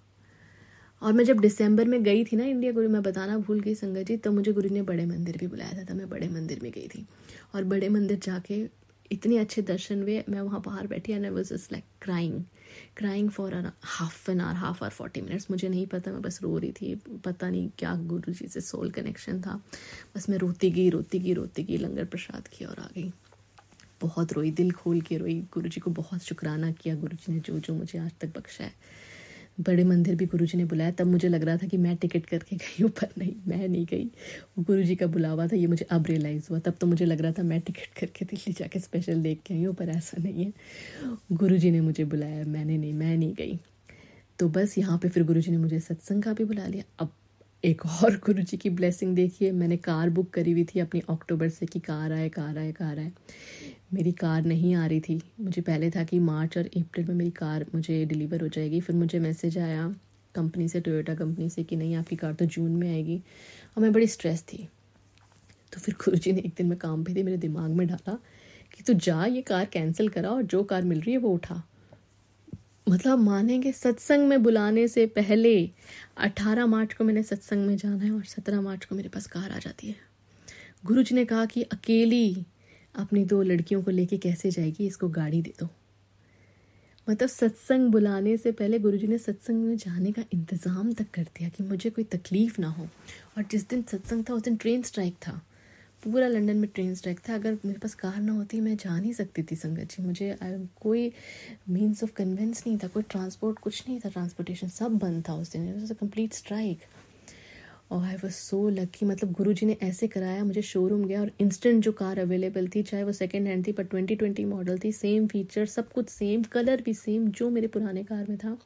और मैं जब दिसंबर में गई थी ना इंडिया गुरु मैं बताना भूल गई संगत जी तो मुझे गुरु ने बड़े मंदिर भी बुलाया था तो मैं बड़े मंदिर में गई थी और बड़े मंदिर जाके इतने अच्छे दर्शन हुए मैं वहाँ बाहर बैठी and I was is like crying crying for uh half an hour half hour forty minutes मुझे नहीं पता मैं बस रो रही थी पता नहीं क्या गुरु जी से सोल कनेक्शन था बस मैं रोती गई रोती गई रोती गई लंगर प्रसाद किया और आ गई बहुत रोई दिल खोल के रोई गुरु जी को बहुत शुक्राना किया गुरु जी ने जो जो मुझे आज तक बख्शा है बड़े मंदिर भी गुरु ने बुलाया तब मुझे लग रहा था कि मैं टिकट करके गई हूँ पर नहीं मैं नहीं गई वो गुरु का बुलावा था ये मुझे अब रियलाइज़ हुआ तब तो मुझे लग रहा था मैं टिकट करके दिल्ली जाके स्पेशल देख के आई हूँ पर ऐसा नहीं है गुरु ने मुझे बुलाया मैंने नहीं मैं नहीं गई तो बस यहाँ पे फिर गुरुजी ने मुझे सत्संग का भी बुला लिया अब एक और गुरु जी की ब्लेसिंग देखिए मैंने कार बुक करी हुई थी अपनी अक्टूबर से कि कार आए कार आए कार आए मेरी कार नहीं आ रही थी मुझे पहले था कि मार्च और अप्रैल में मेरी कार मुझे डिलीवर हो जाएगी फिर मुझे मैसेज आया कंपनी से टोयोटा कंपनी से कि नहीं आपकी कार तो जून में आएगी और मैं बड़ी स्ट्रेस थी तो फिर गुरु जी ने एक दिन में काम भी थी मेरे दिमाग में डाला कि तो जा ये कार कैंसिल करा और जो कार मिल रही है वो उठा मतलब मानेंगे सत्संग में बुलाने से पहले 18 मार्च को मैंने सत्संग में जाना है और 17 मार्च को मेरे पास कार आ जाती है गुरु जी ने कहा कि अकेली अपनी दो लड़कियों को लेके कैसे जाएगी इसको गाड़ी दे दो मतलब सत्संग बुलाने से पहले गुरुजी ने सत्संग में जाने का इंतज़ाम तक कर दिया कि मुझे कोई तकलीफ़ ना हो और जिस दिन सत्संग था उस दिन ट्रेन स्ट्राइक था पूरा लंदन में ट्रेन स्ट्राइक था अगर मेरे पास कार ना होती मैं जा नहीं सकती थी संगत जी मुझे आ, कोई मीन्स ऑफ कन्वेंस नहीं था कोई ट्रांसपोर्ट कुछ नहीं था ट्रांसपोर्टेशन सब बंद था उस दिन कंप्लीट स्ट्राइक और आई वॉज सो लकी मतलब गुरु जी ने ऐसे कराया मुझे शोरूम गया और इंस्टेंट जो कार अवेलेबल थी चाहे वो सेकेंड हैंड थी पर ट्वेंटी ट्वेंटी मॉडल थी सेम फीचर सब कुछ सेम कलर भी सेम जो मेरे पुराने कार में था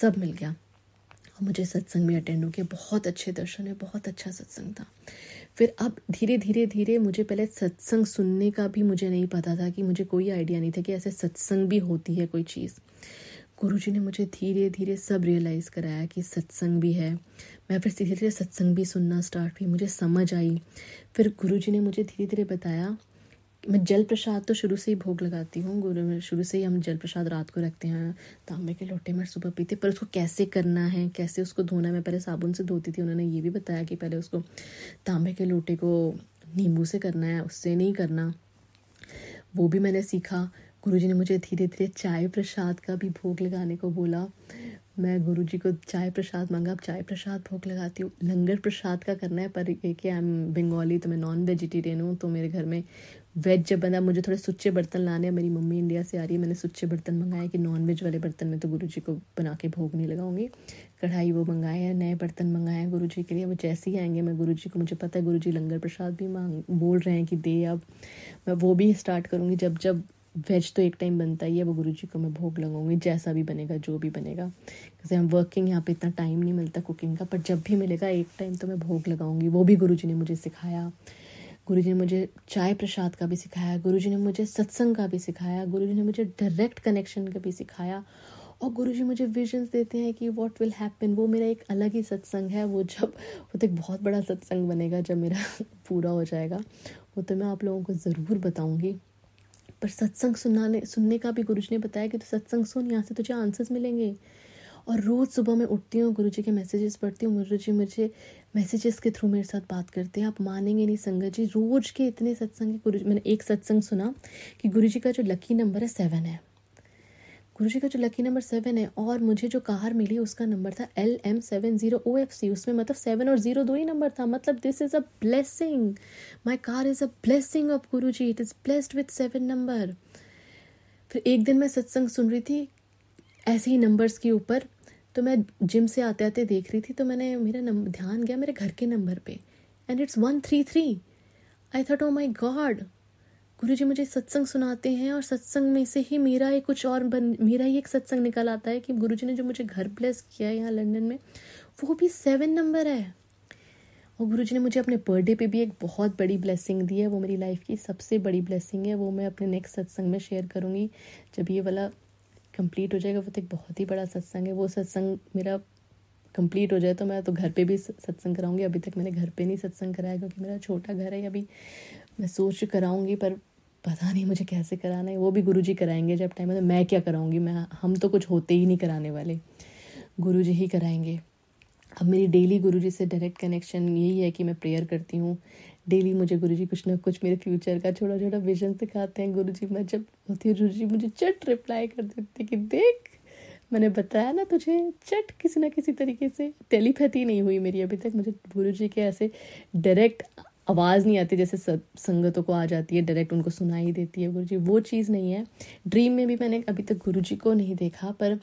सब मिल गया और मुझे सत्संग में अटेंड हो गया बहुत अच्छे दर्शन है बहुत अच्छा सत्संग था फिर अब धीरे धीरे धीरे मुझे पहले सत्संग सुनने का भी मुझे नहीं पता था कि मुझे कोई आइडिया नहीं था कि ऐसे सत्संग भी होती है कोई चीज़ गुरु जी ने मुझे धीरे धीरे सब रियलाइज़ कराया कि सत्संग भी है मैं फिर धीरे धीरे सत्संग भी सुनना स्टार्ट हुई मुझे समझ आई फिर गुरु जी ने मुझे धीरे धीरे बताया मैं जल प्रसाद तो शुरू से ही भोग लगाती हूँ गुरु शुरू से ही हम जल प्रसाद रात को रखते हैं तांबे के लोटे में सुबह पीते पर उसको कैसे करना है कैसे उसको धोना मैं पहले साबुन से धोती थी उन्होंने ये भी बताया कि पहले उसको तांबे के लोटे को नींबू से करना है उससे नहीं करना वो भी मैंने सीखा गुरु जी ने मुझे धीरे धीरे चाय प्रसाद का भी भोग लगाने को बोला मैं गुरु जी को चाय प्रसाद मांगा अब चाय प्रसाद भोग लगाती हूँ लंगर प्रसाद का करना है पर ये कि आई एम बंगाली तो मैं नॉन वेजिटेरियन हूँ तो मेरे घर में वेज जब बना मुझे थोड़े सुच्चे बर्तन लाने मेरी मम्मी इंडिया से आ रही है मैंने सुच्चे बर्तन मंगाए कि नॉन वेज वाले बर्तन में तो गुरु जी को बना के भोग नहीं लगाऊंगी कढ़ाई वो मंगाए हैं नए बर्तन मंगाए हैं गुरु जी के लिए वो जैसे ही आएंगे मैं गुरु जी को मुझे पता है गुरु जी लंगर प्रसाद भी मांग बोल रहे हैं कि दे अब मैं वो भी स्टार्ट करूँगी जब जब वेज तो एक टाइम बनता ही है वो गुरु जी को मैं भोग लगाऊंगी जैसा भी बनेगा जो भी बनेगा जैसे हम वर्किंग यहाँ पे इतना टाइम नहीं मिलता कुकिंग का पर जब भी मिलेगा एक टाइम तो मैं भोग लगाऊंगी वो भी गुरु जी ने मुझे सिखाया गुरु जी ने मुझे चाय प्रसाद का भी सिखाया गुरु जी ने मुझे सत्संग का भी सिखाया गुरु जी ने मुझे डायरेक्ट कनेक्शन का भी सिखाया और गुरु जी मुझे विजन्स देते हैं कि वॉट विल हैपन वो मेरा एक अलग ही सत्संग है वो जब वो तो एक बहुत बड़ा सत्संग बनेगा जब मेरा पूरा हो जाएगा वो तो मैं आप लोगों को ज़रूर बताऊँगी पर सत्संग सुनाने सुनने का भी गुरु जी ने बताया कि तो सत्संग सुन यहाँ से तुझे आंसर्स मिलेंगे और रोज़ सुबह मैं उठती हूँ गुरु जी के मैसेजेस पढ़ती हूँ गुरु जी मुझे मैसेजेस के थ्रू मेरे साथ बात करते हैं आप मानेंगे नहीं संगत जी रोज के इतने सत्संग गुरु मैंने एक सत्संग सुना कि गुरु जी का जो लकी नंबर है सेवन है गुरु जी का जो लकी नंबर सेवन है और मुझे जो कार मिली उसका नंबर था L M seven zero O F C उसमें मतलब सेवन और जीरो दो ही नंबर था मतलब this is a blessing my car is a blessing of Guru ji it is blessed with seven number फिर एक दिन मैं सत्संग सुन रही थी ऐसे ही नंबर्स के ऊपर तो मैं जिम से आते आते देख रही थी तो मैंने मेरा नंबर ध्यान गया मेरे घर के नंबर पे and it's one three three I thought oh my God Guru ji मुझे सत्संग सुनाते हैं और सत्संग में से ही मेरा ही कुछ और बन मेरा ही एक सत्संग निकल आता है कि गुरु जी ने जो मुझे घर प्लेस किया है यहाँ लंदन में वो भी सेवन नंबर है और गुरु जी ने मुझे अपने बर्थडे पे भी एक बहुत बड़ी ब्लेसिंग दी है वो मेरी लाइफ की सबसे बड़ी ब्लेसिंग है वो मैं अपने नेक्स्ट सत्संग में शेयर करूँगी जब ये वाला कंप्लीट हो जाएगा वो तो एक बहुत ही बड़ा सत्संग है वो सत्संग मेरा कंप्लीट हो जाए तो मैं तो घर पे भी सत्संग कराऊंगी अभी तक मैंने घर पे नहीं सत्संग कराया क्योंकि मेरा छोटा घर है अभी मैं सोच कराऊंगी पर पता नहीं मुझे कैसे कराना है वो भी गुरु जी कराएंगे जब टाइम है तो मैं क्या कराऊंगी मैं हम तो कुछ होते ही नहीं कराने वाले गुरु जी ही कराएंगे अब मेरी डेली गुरु जी से डायरेक्ट कनेक्शन यही है कि मैं प्रेयर करती हूँ डेली मुझे गुरु जी कुछ ना कुछ मेरे फ्यूचर का छोटा छोटा विजन दिखाते हैं गुरु जी मैं जब होती हूँ गुरु जी मुझे चट रिप्लाई कर देते कि देख मैंने बताया ना तुझे चट किसी ना किसी तरीके से टेलीपैथी नहीं हुई मेरी अभी तक मुझे गुरु जी के ऐसे डायरेक्ट आवाज़ नहीं आती जैसे संगतों को आ जाती है डायरेक्ट उनको सुनाई देती है गुरु जी वो चीज़ नहीं है ड्रीम में भी मैंने अभी तक गुरु जी को नहीं देखा पर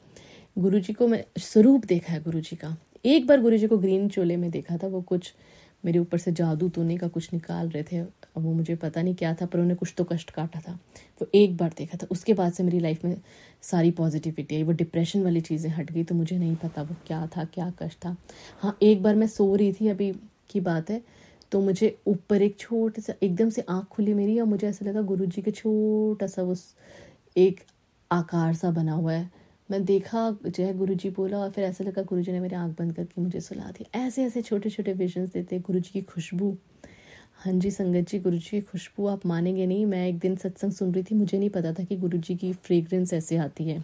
गुरु जी को मैं स्वरूप देखा है गुरु जी का एक बार गुरु जी को ग्रीन चोले में देखा था वो कुछ मेरे ऊपर से जादू तोने का कुछ निकाल रहे थे अब वो मुझे पता नहीं क्या था पर उन्हें कुछ तो कष्ट काटा था वो एक बार देखा था उसके बाद से मेरी लाइफ में सारी पॉजिटिविटी आई वो डिप्रेशन वाली चीज़ें हट गई तो मुझे नहीं पता वो क्या था क्या कष्ट था हाँ एक बार मैं सो रही थी अभी की बात है तो मुझे ऊपर एक छोटा सा एकदम से आँख खुली मेरी और मुझे ऐसा लगा गुरु जी के छोटा सा उस एक आकार सा बना हुआ है मैं देखा जो है गुरु जी बोला और फिर ऐसा लगा गुरु जी ने मेरी आँख बंद करके मुझे सुला दी ऐसे ऐसे छोटे छोटे विजन्स देते गुरु जी की खुशबू हाँ जी संगत जी गुरु जी की खुशबू आप मानेंगे नहीं मैं एक दिन सत्संग सुन रही थी मुझे नहीं पता था कि गुरु जी की फ्रेगरेंस ऐसे आती है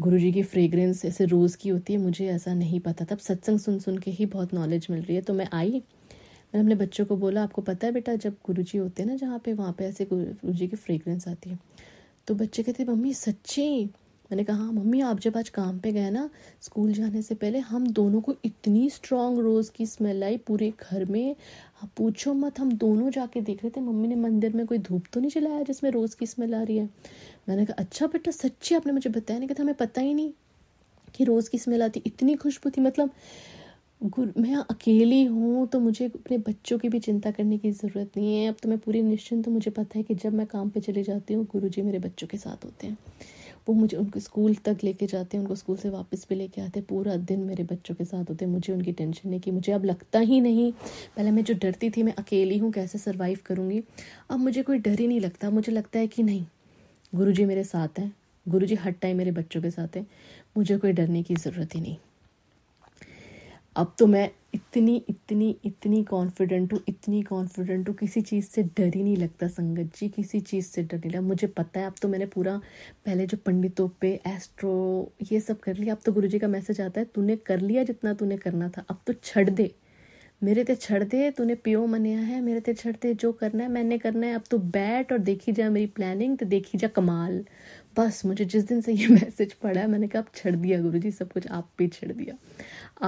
गुरु जी की फ्रेगरेंस ऐसे रोज़ की होती है मुझे ऐसा नहीं पता तब सत्संग सुन सुन के ही बहुत नॉलेज मिल रही है तो मैं आई मैंने अपने बच्चों को बोला आपको पता है बेटा जब गुरु जी होते हैं ना जहाँ पे वहाँ पे ऐसे गुरु जी की फ्रेगरेंस आती है तो बच्चे कहते मम्मी सच्ची मैंने कहा हाँ मम्मी आप जब आज काम पे गए ना स्कूल जाने से पहले हम दोनों को इतनी स्ट्रांग रोज़ की स्मेल आई पूरे घर में पूछो मत हम दोनों जाके देख रहे थे मम्मी ने मंदिर में कोई धूप तो नहीं चलाया जिसमें रोज़ की स्मेल आ रही है मैंने कहा अच्छा बेटा सच्ची आपने मुझे बताया नहीं कहता हमें पता ही नहीं कि रोज़ की स्मेल आती इतनी खुशबू थी मतलब गुरु मैं अकेली हूँ तो मुझे अपने बच्चों की भी चिंता करने की ज़रूरत नहीं है अब तो मैं पूरी निश्चिंत तो मुझे पता है कि जब मैं काम पे चली जाती हूँ गुरुजी मेरे बच्चों के साथ होते हैं वो मुझे उनको स्कूल तक लेके जाते उनको स्कूल से वापस भी लेके आते पूरा दिन मेरे बच्चों के साथ होते मुझे उनकी टेंशन नहीं कि मुझे अब लगता ही नहीं पहले मैं जो डरती थी मैं अकेली हूँ कैसे सर्वाइव करूँगी अब मुझे कोई डर ही नहीं लगता मुझे लगता है कि नहीं गुरु मेरे साथ हैं गुरु हर टाइम मेरे बच्चों के साथ हैं मुझे कोई डरने की ज़रूरत ही नहीं अब तो मैं इतनी इतनी इतनी कॉन्फिडेंट हूँ इतनी कॉन्फिडेंट हूँ किसी चीज़ से डर ही नहीं लगता संगत जी किसी चीज़ से डर नहीं लगता मुझे पता है अब तो मैंने पूरा पहले जो पंडितों पे एस्ट्रो ये सब कर लिया अब तो जी का मैसेज आता है तूने कर लिया जितना तूने करना था अब तो छड़ दे मेरे ते छड़ दे तूने पियो मनिया है मेरे ते छड़ दे जो करना है मैंने करना है अब तो बैठ और देखी जा मेरी प्लानिंग तो देखी जा कमाल बस मुझे जिस दिन से ये मैसेज पड़ा है मैंने कहा अब छड़ दिया गुरु जी सब कुछ आप पे छड़ दिया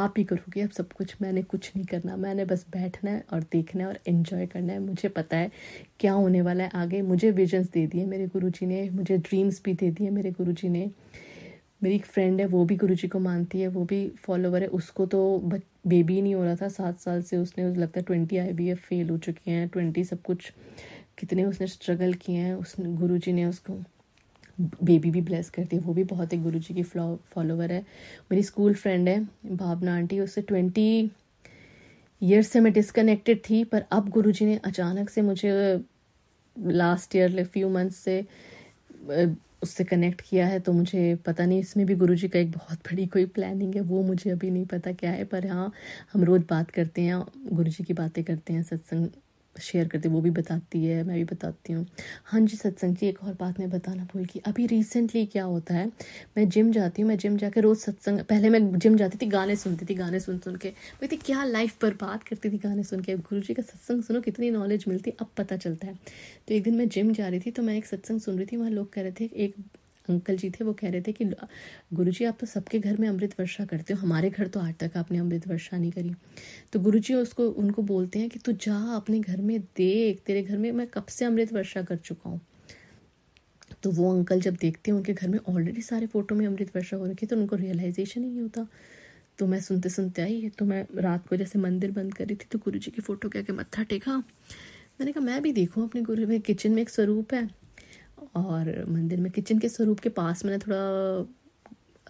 आप ही करोगे अब सब कुछ मैंने कुछ नहीं करना मैंने बस बैठना है और देखना है और इन्जॉय करना है मुझे पता है क्या होने वाला है आगे मुझे विजन्स दे दिए मेरे गुरु जी ने मुझे ड्रीम्स भी दे दिए मेरे गुरु जी ने मेरी एक फ्रेंड है वो भी गुरु जी को मानती है वो भी फॉलोवर है उसको तो बेबी नहीं हो रहा था सात साल से उसने उस लगता है ट्वेंटी आई बी फेल हो चुके हैं ट्वेंटी सब कुछ कितने उसने स्ट्रगल किए हैं उस गुरु जी ने उसको बेबी भी ब्लेस करती है वो भी बहुत एक गुरु जी की फॉलोवर है मेरी स्कूल फ्रेंड है भावना आंटी उससे ट्वेंटी ईयर्स से मैं डिसकनेक्टेड थी पर अब गुरु जी ने अचानक से मुझे लास्ट ईयर फ्यू मंथ्स से उससे कनेक्ट किया है तो मुझे पता नहीं इसमें भी गुरु जी का एक बहुत बड़ी कोई प्लानिंग है वो मुझे अभी नहीं पता क्या है पर हाँ हम रोज़ बात करते हैं गुरु जी की बातें करते हैं सत्संग शेयर करती वो भी बताती है मैं भी बताती हूँ हाँ जी सत्संग जी एक और बात मैं बताना भूल गई अभी रिसेंटली क्या होता है मैं जिम जाती हूँ मैं जिम जाके रोज़ सत्संग पहले मैं जिम जाती थी गाने सुनती थी गाने सुन सुन के मैं थी क्या लाइफ पर बात करती थी गाने सुन के गुरु जी का सत्संग सुनो कितनी नॉलेज मिलती अब पता चलता है तो एक दिन मैं जिम जा रही थी तो मैं एक सत्संग सुन रही थी वहाँ लोग कह रहे थे एक अंकल जी थे वो कह रहे थे कि गुरु जी आप तो सबके घर में अमृत वर्षा करते हो हमारे घर तो आज तक आपने अमृत वर्षा नहीं करी तो गुरु जी उसको उनको बोलते हैं कि तू जा अपने घर में देख तेरे घर में मैं कब से अमृत वर्षा कर चुका हूँ तो वो अंकल जब देखते हैं उनके घर में ऑलरेडी सारे फोटो में अमृत वर्षा हो रखी तो उनको रियलाइजेशन ही नहीं होता तो मैं सुनते सुनते आई तो मैं रात को जैसे मंदिर बंद कर रही थी तो गुरु जी की फ़ोटो के मत्था टेका मैंने कहा मैं भी देखूँ अपने गुरु में किचन में एक स्वरूप है और मंदिर में किचन के स्वरूप के पास मैंने थोड़ा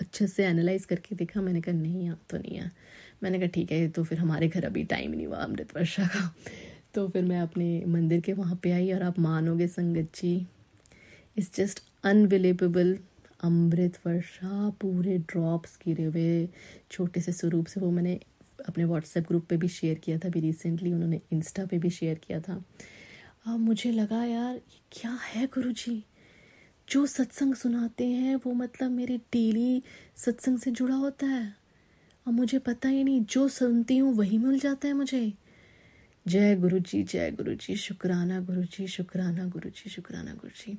अच्छे से एनालाइज करके देखा मैंने कहा नहीं यहाँ तो नहीं है मैंने कहा ठीक है तो फिर हमारे घर अभी टाइम नहीं हुआ अमृत वर्षा का तो फिर मैं अपने मंदिर के वहाँ पे आई और आप मानोगे संगत जी इट्स जस्ट अनबिलीवेबल अमृत वर्षा पूरे ड्रॉप्स गिरे हुए छोटे से स्वरूप से वो मैंने अपने व्हाट्सएप ग्रुप पे भी शेयर किया था अभी रिसेंटली उन्होंने इंस्टा पे भी शेयर किया था अब हाँ, मुझे लगा यार क्या है गुरु जी जो सत्संग सुनाते हैं वो मतलब मेरे डेली सत्संग से जुड़ा होता है और मुझे पता ही नहीं जो सुनती हूँ वही मिल जाता है मुझे जय गुरु जी जय गुरु जी शुक्राना जी शुक्राना जी शुक्राना जी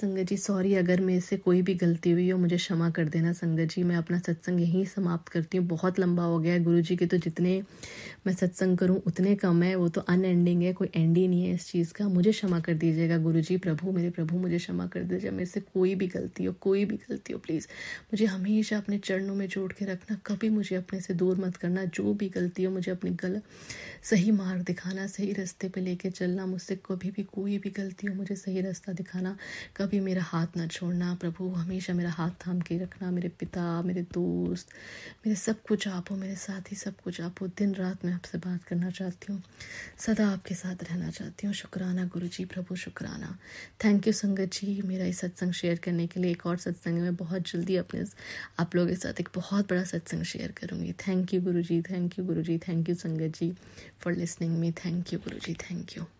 संगत जी सॉरी अगर मेरे से कोई भी गलती हुई हो मुझे क्षमा कर देना संगत जी मैं अपना सत्संग यहीं समाप्त करती हूँ बहुत लंबा हो गया है गुरु जी के तो जितने मैं सत्संग करूँ उतने कम है वो तो अनएंडिंग है कोई एंड ही नहीं है इस चीज़ का मुझे क्षमा कर दीजिएगा गुरु जी प्रभु मेरे प्रभु मुझे क्षमा कर दीजिएगा मेरे से कोई भी गलती हो कोई भी गलती हो प्लीज़ मुझे हमेशा अपने चरणों में जोड़ के रखना कभी मुझे अपने से दूर मत करना जो भी गलती हो मुझे अपनी गलत सही मार्ग दिखाना सही रास्ते पर लेके चलना मुझसे कभी भी कोई भी गलती हो मुझे सही रास्ता दिखाना कभी मेरा हाथ ना छोड़ना प्रभु हमेशा मेरा हाथ थाम के रखना मेरे पिता मेरे दोस्त मेरे सब कुछ आप हो मेरे साथ ही सब कुछ आप हो दिन रात मैं आपसे बात करना चाहती हूँ सदा आपके साथ रहना चाहती हूँ शुक्राना गुरु जी प्रभु शुक्राना थैंक यू संगत जी मेरा ये सत्संग शेयर करने के लिए एक और सत्संग में बहुत जल्दी अपने आप लोगों के साथ एक बहुत बड़ा सत्संग शेयर करूँगी thank you Guru ji thank you Guru ji thank you संगत जी for listening me thank you Guru ji thank you